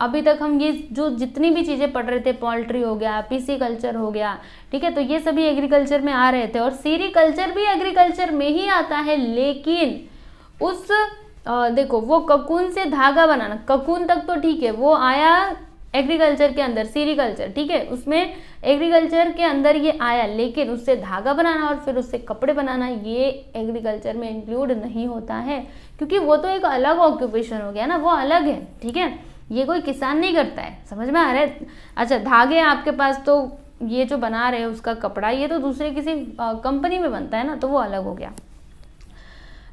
अभी तक हम ये जो जितनी भी चीज़ें पढ़ रहे थे पोल्ट्री हो गया पीसी कल्चर हो गया ठीक है तो ये सभी एग्रीकल्चर में आ रहे थे और सीरी कल्चर भी एग्रीकल्चर में ही आता है लेकिन उस आ, देखो वो ककून से धागा बनाना ककून तक तो ठीक है वो आया एग्रीकल्चर के अंदर सीरीकल्चर ठीक है उसमें एग्रीकल्चर के अंदर ये आया लेकिन उससे धागा बनाना और फिर उससे कपड़े बनाना ये एग्रीकल्चर में इंक्लूड नहीं होता है क्योंकि वो तो एक अलग ऑक्यूपेशन हो गया ना वो अलग है ठीक है ये कोई किसान नहीं करता है समझ में आ रहा है अच्छा धागे आपके पास तो ये जो बना रहे हैं उसका कपड़ा ये तो दूसरे किसी कंपनी में बनता है ना तो वो अलग हो गया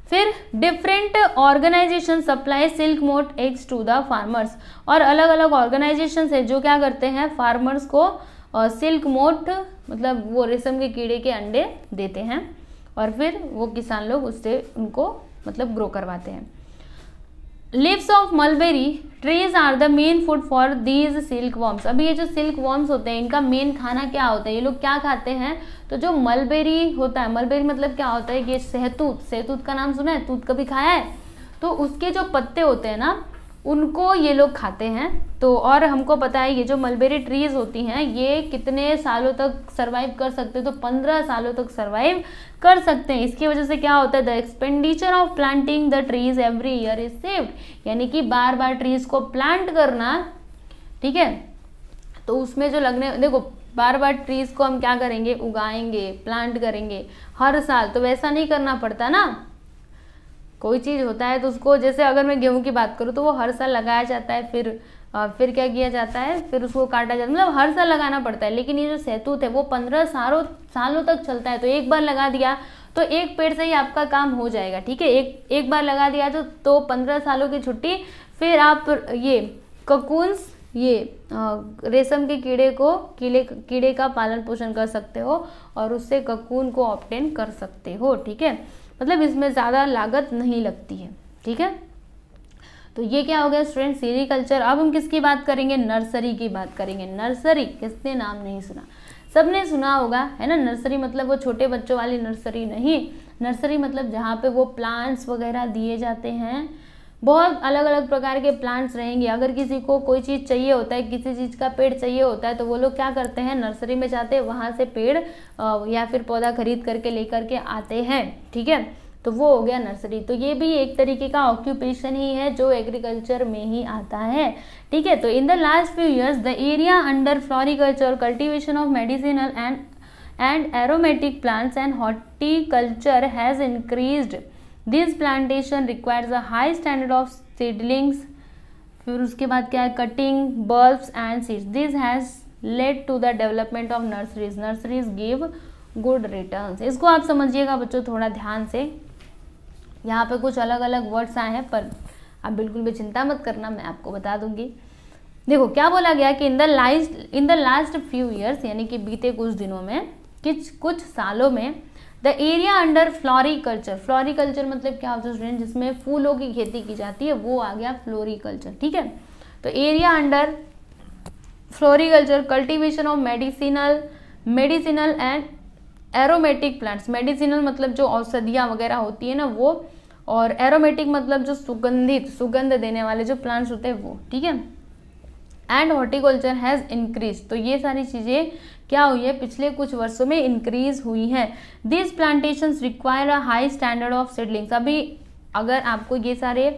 फिर different organisation supply silk moth eggs to the farmers और अलग अलग ऑर्गेनाइजेशन है जो क्या करते हैं फार्मर्स को सिल्क मोट मतलब वो रेशम के कीड़े के अंडे देते हैं और फिर वो किसान लोग उससे उनको मतलब ग्रो करवाते हैं leaves of mulberry trees are the main food for these silkworms अभी ये जो सिल्क वॉर्म्स होते हैं इनका मेन खाना क्या होता है ये लोग क्या खाते हैं तो जो मलबेरी होता है मलबेरी मतलब क्या होता है ये सेहतूत सेहतूत का नाम सुना है तूत कभी खाया है तो उसके जो पत्ते होते हैं ना उनको ये लोग खाते हैं तो और हमको पता है ये जो मलबेरी ट्रीज़ होती हैं ये कितने सालों तक सरवाइव कर सकते हैं तो पंद्रह सालों तक सरवाइव कर सकते हैं इसकी वजह से क्या होता है the expenditure of planting the trees every year is saved यानी कि बार बार ट्रीज़ को प्लांट करना ठीक है तो उसमें जो लगने देखो बार बार ट्रीज़ को हम क्या करेंगे उगाएंगे प्लांट करेंगे हर साल तो वैसा नहीं करना पड़ता ना कोई चीज़ होता है तो उसको जैसे अगर मैं गेहूँ की बात करूँ तो वो हर साल लगाया जाता है फिर फिर क्या किया जाता है फिर उसको काटा जाता है मतलब हर साल लगाना पड़ता है लेकिन ये जो सैतूत है वो पंद्रह सालों सालों तक चलता है तो एक बार लगा दिया तो एक पेड़ से ही आपका काम हो जाएगा ठीक है एक एक बार लगा दिया तो तो पंद्रह सालों की छुट्टी फिर आप ये ककूंस ये रेशम के कीड़े को कीड़े कीड़े का पालन पोषण कर सकते हो और उससे ककून को ऑप्टेन कर सकते हो ठीक है मतलब इसमें ज़्यादा लागत नहीं लगती है ठीक है तो ये क्या हो गया स्टूडेंट सीरीकल्चर अब हम किसकी बात करेंगे नर्सरी की बात करेंगे नर्सरी किसने नाम नहीं सुना सबने सुना होगा है ना नर्सरी मतलब वो छोटे बच्चों वाली नर्सरी नहीं नर्सरी मतलब जहाँ पे वो प्लांट्स वगैरह दिए जाते हैं बहुत अलग अलग प्रकार के प्लांट्स रहेंगे अगर किसी को कोई चीज़ चाहिए होता है किसी चीज़ का पेड़ चाहिए होता है तो वो लोग क्या करते हैं नर्सरी में जाते हैं वहाँ से पेड़ या फिर पौधा खरीद करके लेकर के आते हैं ठीक है तो वो हो गया नर्सरी तो ये भी एक तरीके का ऑक्यूपेशन ही है जो एग्रीकल्चर में ही आता है ठीक है तो in the last few years the area under floriculture cultivation of medicinal and and aromatic plants and horticulture has increased this plantation requires a high standard of seedlings फिर उसके बाद क्या है cutting bulbs and seeds this has led to the development of nurseries nurseries give good return इसको आप समझिएगा बच्चों थोड़ा ध्यान से यहाँ पे कुछ अलग अलग वर्ड्स आए हैं पर आप बिल्कुल भी चिंता मत करना मैं आपको बता दूंगी देखो क्या बोला गया कि in the last in the last few years यानी कि बीते कुछ दिनों में कुछ कुछ सालों में the area under floriculture floriculture मतलब क्या होता है स्टूडेंट जिसमें फूलों की खेती की जाती है वो आ गया फ्लोरिकल्चर ठीक है तो area under floriculture cultivation of medicinal medicinal and aromatic plants medicinal मतलब जो औषधियाँ वगैरह होती है ना वो और एरोमेटिक मतलब जो सुगंधित सुगंध देने वाले जो प्लांट्स होते हैं वो ठीक है एंड हॉर्टिकल्चर हैज़ इंक्रीज तो ये सारी चीज़ें क्या हुई है पिछले कुछ वर्षों में इंक्रीज हुई है this plantation require a high standard of seedlings अभी अगर आपको ये सारे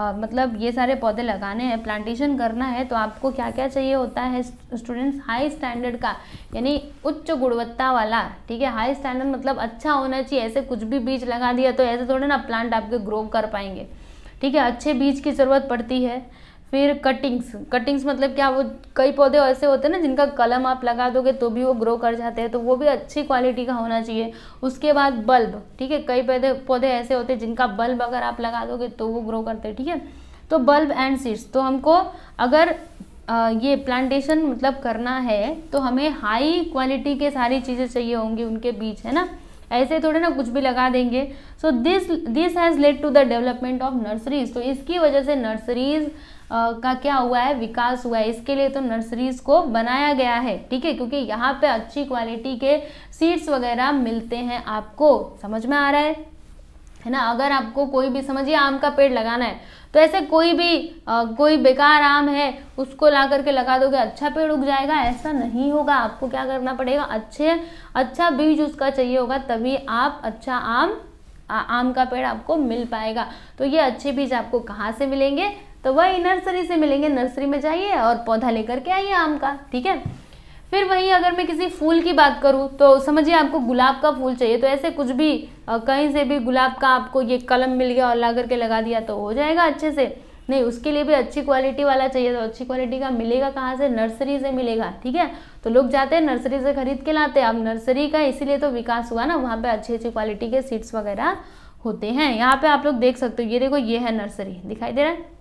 Uh, मतलब ये सारे पौधे लगाने हैं प्लांटेशन करना है तो आपको क्या क्या चाहिए होता है स्टूडेंट्स हाई स्टैंडर्ड का यानी उच्च गुणवत्ता वाला ठीक है हाई स्टैंडर्ड मतलब अच्छा होना चाहिए ऐसे कुछ भी बीज लगा दिया तो ऐसे थोड़े ना प्लांट आपके ग्रो कर पाएंगे ठीक है अच्छे बीज की ज़रूरत पड़ती है फिर कटिंग्स कटिंग्स मतलब क्या वो कई पौधे ऐसे होते हैं ना जिनका कलम आप लगा दोगे तो भी वो ग्रो कर जाते हैं तो वो भी अच्छी क्वालिटी का होना चाहिए उसके बाद बल्ब ठीक है कई पौधे पौधे ऐसे होते हैं जिनका बल्ब अगर आप लगा दोगे तो वो ग्रो करते हैं ठीक है तो बल्ब एंड सीड्स तो हमको अगर आ, ये प्लांटेशन मतलब करना है तो हमें हाई क्वालिटी के सारी चीज़ें चाहिए होंगी उनके बीच है ना ऐसे थोड़े ना कुछ भी लगा देंगे so this this has led to the development of nurseries तो इसकी वजह से नर्सरीज़ का क्या हुआ है विकास हुआ है इसके लिए तो नर्सरीज को बनाया गया है ठीक है क्योंकि यहाँ पे अच्छी क्वालिटी के सीड्स वगैरह मिलते हैं आपको समझ में आ रहा है है ना अगर आपको कोई भी समझिए आम का पेड़ लगाना है तो ऐसे कोई भी आ, कोई बेकार आम है उसको ला करके लगा दोगे अच्छा पेड़ उग जाएगा ऐसा नहीं होगा आपको क्या करना पड़ेगा अच्छे अच्छा बीज उसका चाहिए होगा तभी आप अच्छा आम आ, आम का पेड़ आपको मिल पाएगा तो ये अच्छे बीज आपको कहाँ से मिलेंगे तो वही नर्सरी से मिलेंगे नर्सरी में जाइए और पौधा लेकर के आइए आम का ठीक है फिर वही अगर मैं किसी फूल की बात करूँ तो समझिए आपको गुलाब का फूल चाहिए तो ऐसे कुछ भी कहीं से भी गुलाब का आपको ये कलम मिल गया और ला करके लगा दिया तो हो जाएगा अच्छे से नहीं उसके लिए भी अच्छी क्वालिटी वाला चाहिए तो अच्छी क्वालिटी का मिलेगा कहाँ से नर्सरी से मिलेगा ठीक है तो लोग जाते हैं नर्सरी से खरीद के लाते हैं अब नर्सरी का इसीलिए तो विकास हुआ ना वहाँ पे अच्छी अच्छी क्वालिटी के सीड्स वगैरह होते हैं यहाँ पे आप लोग देख सकते हो ये देखो ये है नर्सरी दिखाई दे रहा है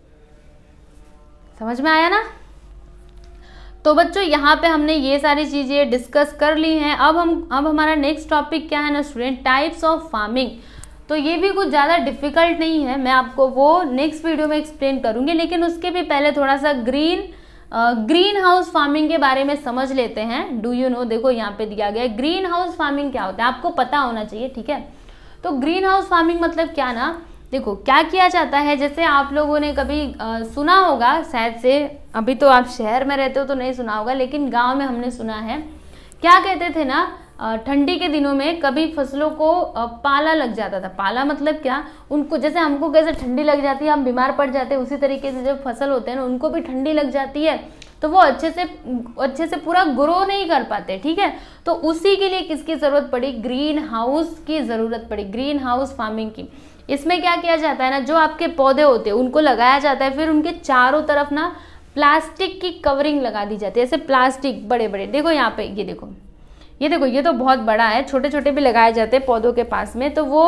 समझ में आया ना तो बच्चों यहाँ पे हमने ये सारी चीज़ें डिस्कस कर ली हैं अब हम अब हमारा नेक्स्ट टॉपिक क्या है ना स्टूडेंट टाइप्स ऑफ फार्मिंग तो ये भी कुछ ज़्यादा डिफिकल्ट नहीं है मैं आपको वो नेक्स्ट वीडियो में एक्सप्लेन करूँगी लेकिन उसके भी पहले थोड़ा सा ग्रीन ग्रीन हाउस फार्मिंग के बारे में समझ लेते हैं डू यू नो देखो यहाँ पे दिया गया ग्रीन हाउस फार्मिंग क्या होता है आपको पता होना चाहिए ठीक है तो ग्रीन हाउस फार्मिंग मतलब क्या ना देखो क्या किया जाता है जैसे आप लोगों ने कभी आ, सुना होगा शायद से अभी तो आप शहर में रहते हो तो नहीं सुना होगा लेकिन गांव में हमने सुना है क्या कहते थे ना ठंडी के दिनों में कभी फसलों को पाला लग जाता था पाला मतलब क्या उनको जैसे हमको कैसे ठंडी लग जाती है हम बीमार पड़ जाते हैं उसी तरीके से जब फसल होते हैं ना उनको भी ठंडी लग जाती है तो वो अच्छे से अच्छे से पूरा ग्रो नहीं कर पाते ठीक है तो उसी के लिए किसकी ज़रूरत पड़ी ग्रीन हाउस की ज़रूरत पड़ी ग्रीन हाउस फार्मिंग की इसमें क्या किया जाता है ना जो आपके पौधे होते हैं उनको लगाया जाता है फिर उनके चारों तरफ ना प्लास्टिक की कवरिंग लगा दी जाती है जैसे प्लास्टिक बड़े बड़े देखो यहाँ पे ये देखो ये देखो ये तो बहुत बड़ा है छोटे छोटे भी लगाए जाते हैं पौधों के पास में तो वो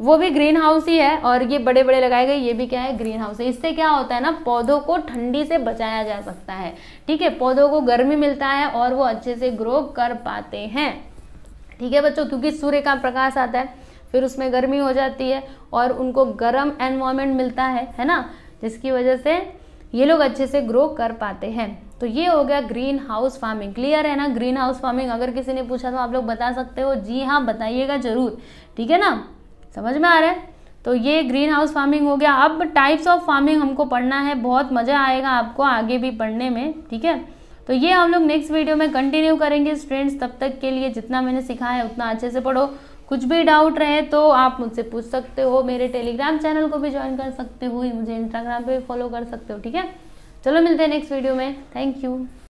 वो भी ग्रीन हाउस ही है और ये बड़े बड़े लगाए गए ये भी क्या है ग्रीन हाउस है इससे क्या होता है ना पौधों को ठंडी से बचाया जा सकता है ठीक है पौधों को गर्मी मिलता है और वो अच्छे से ग्रो कर पाते हैं ठीक है बच्चों क्योंकि सूर्य का प्रकाश आता है फिर उसमें गर्मी हो जाती है और उनको गर्म एनवायरमेंट मिलता है है ना जिसकी वजह से ये लोग अच्छे से ग्रो कर पाते हैं तो ये हो गया ग्रीन हाउस फार्मिंग क्लियर है ना ग्रीन हाउस फार्मिंग अगर किसी ने पूछा तो आप लोग बता सकते हो जी हाँ बताइएगा जरूर ठीक है ना समझ में आ रहा है तो ये ग्रीन हाउस फार्मिंग हो गया अब टाइप्स ऑफ फार्मिंग हमको पढ़ना है बहुत मज़ा आएगा आपको आगे भी पढ़ने में ठीक है तो ये हम लोग नेक्स्ट वीडियो में कंटिन्यू करेंगे स्टूडेंट्स तब तक के लिए जितना मैंने सिखाया है उतना अच्छे से पढ़ो कुछ भी डाउट रहे तो आप मुझसे पूछ सकते हो मेरे टेलीग्राम चैनल को भी ज्वाइन कर सकते हो मुझे इंस्टाग्राम पे फॉलो कर सकते हो ठीक है चलो मिलते हैं नेक्स्ट वीडियो में थैंक यू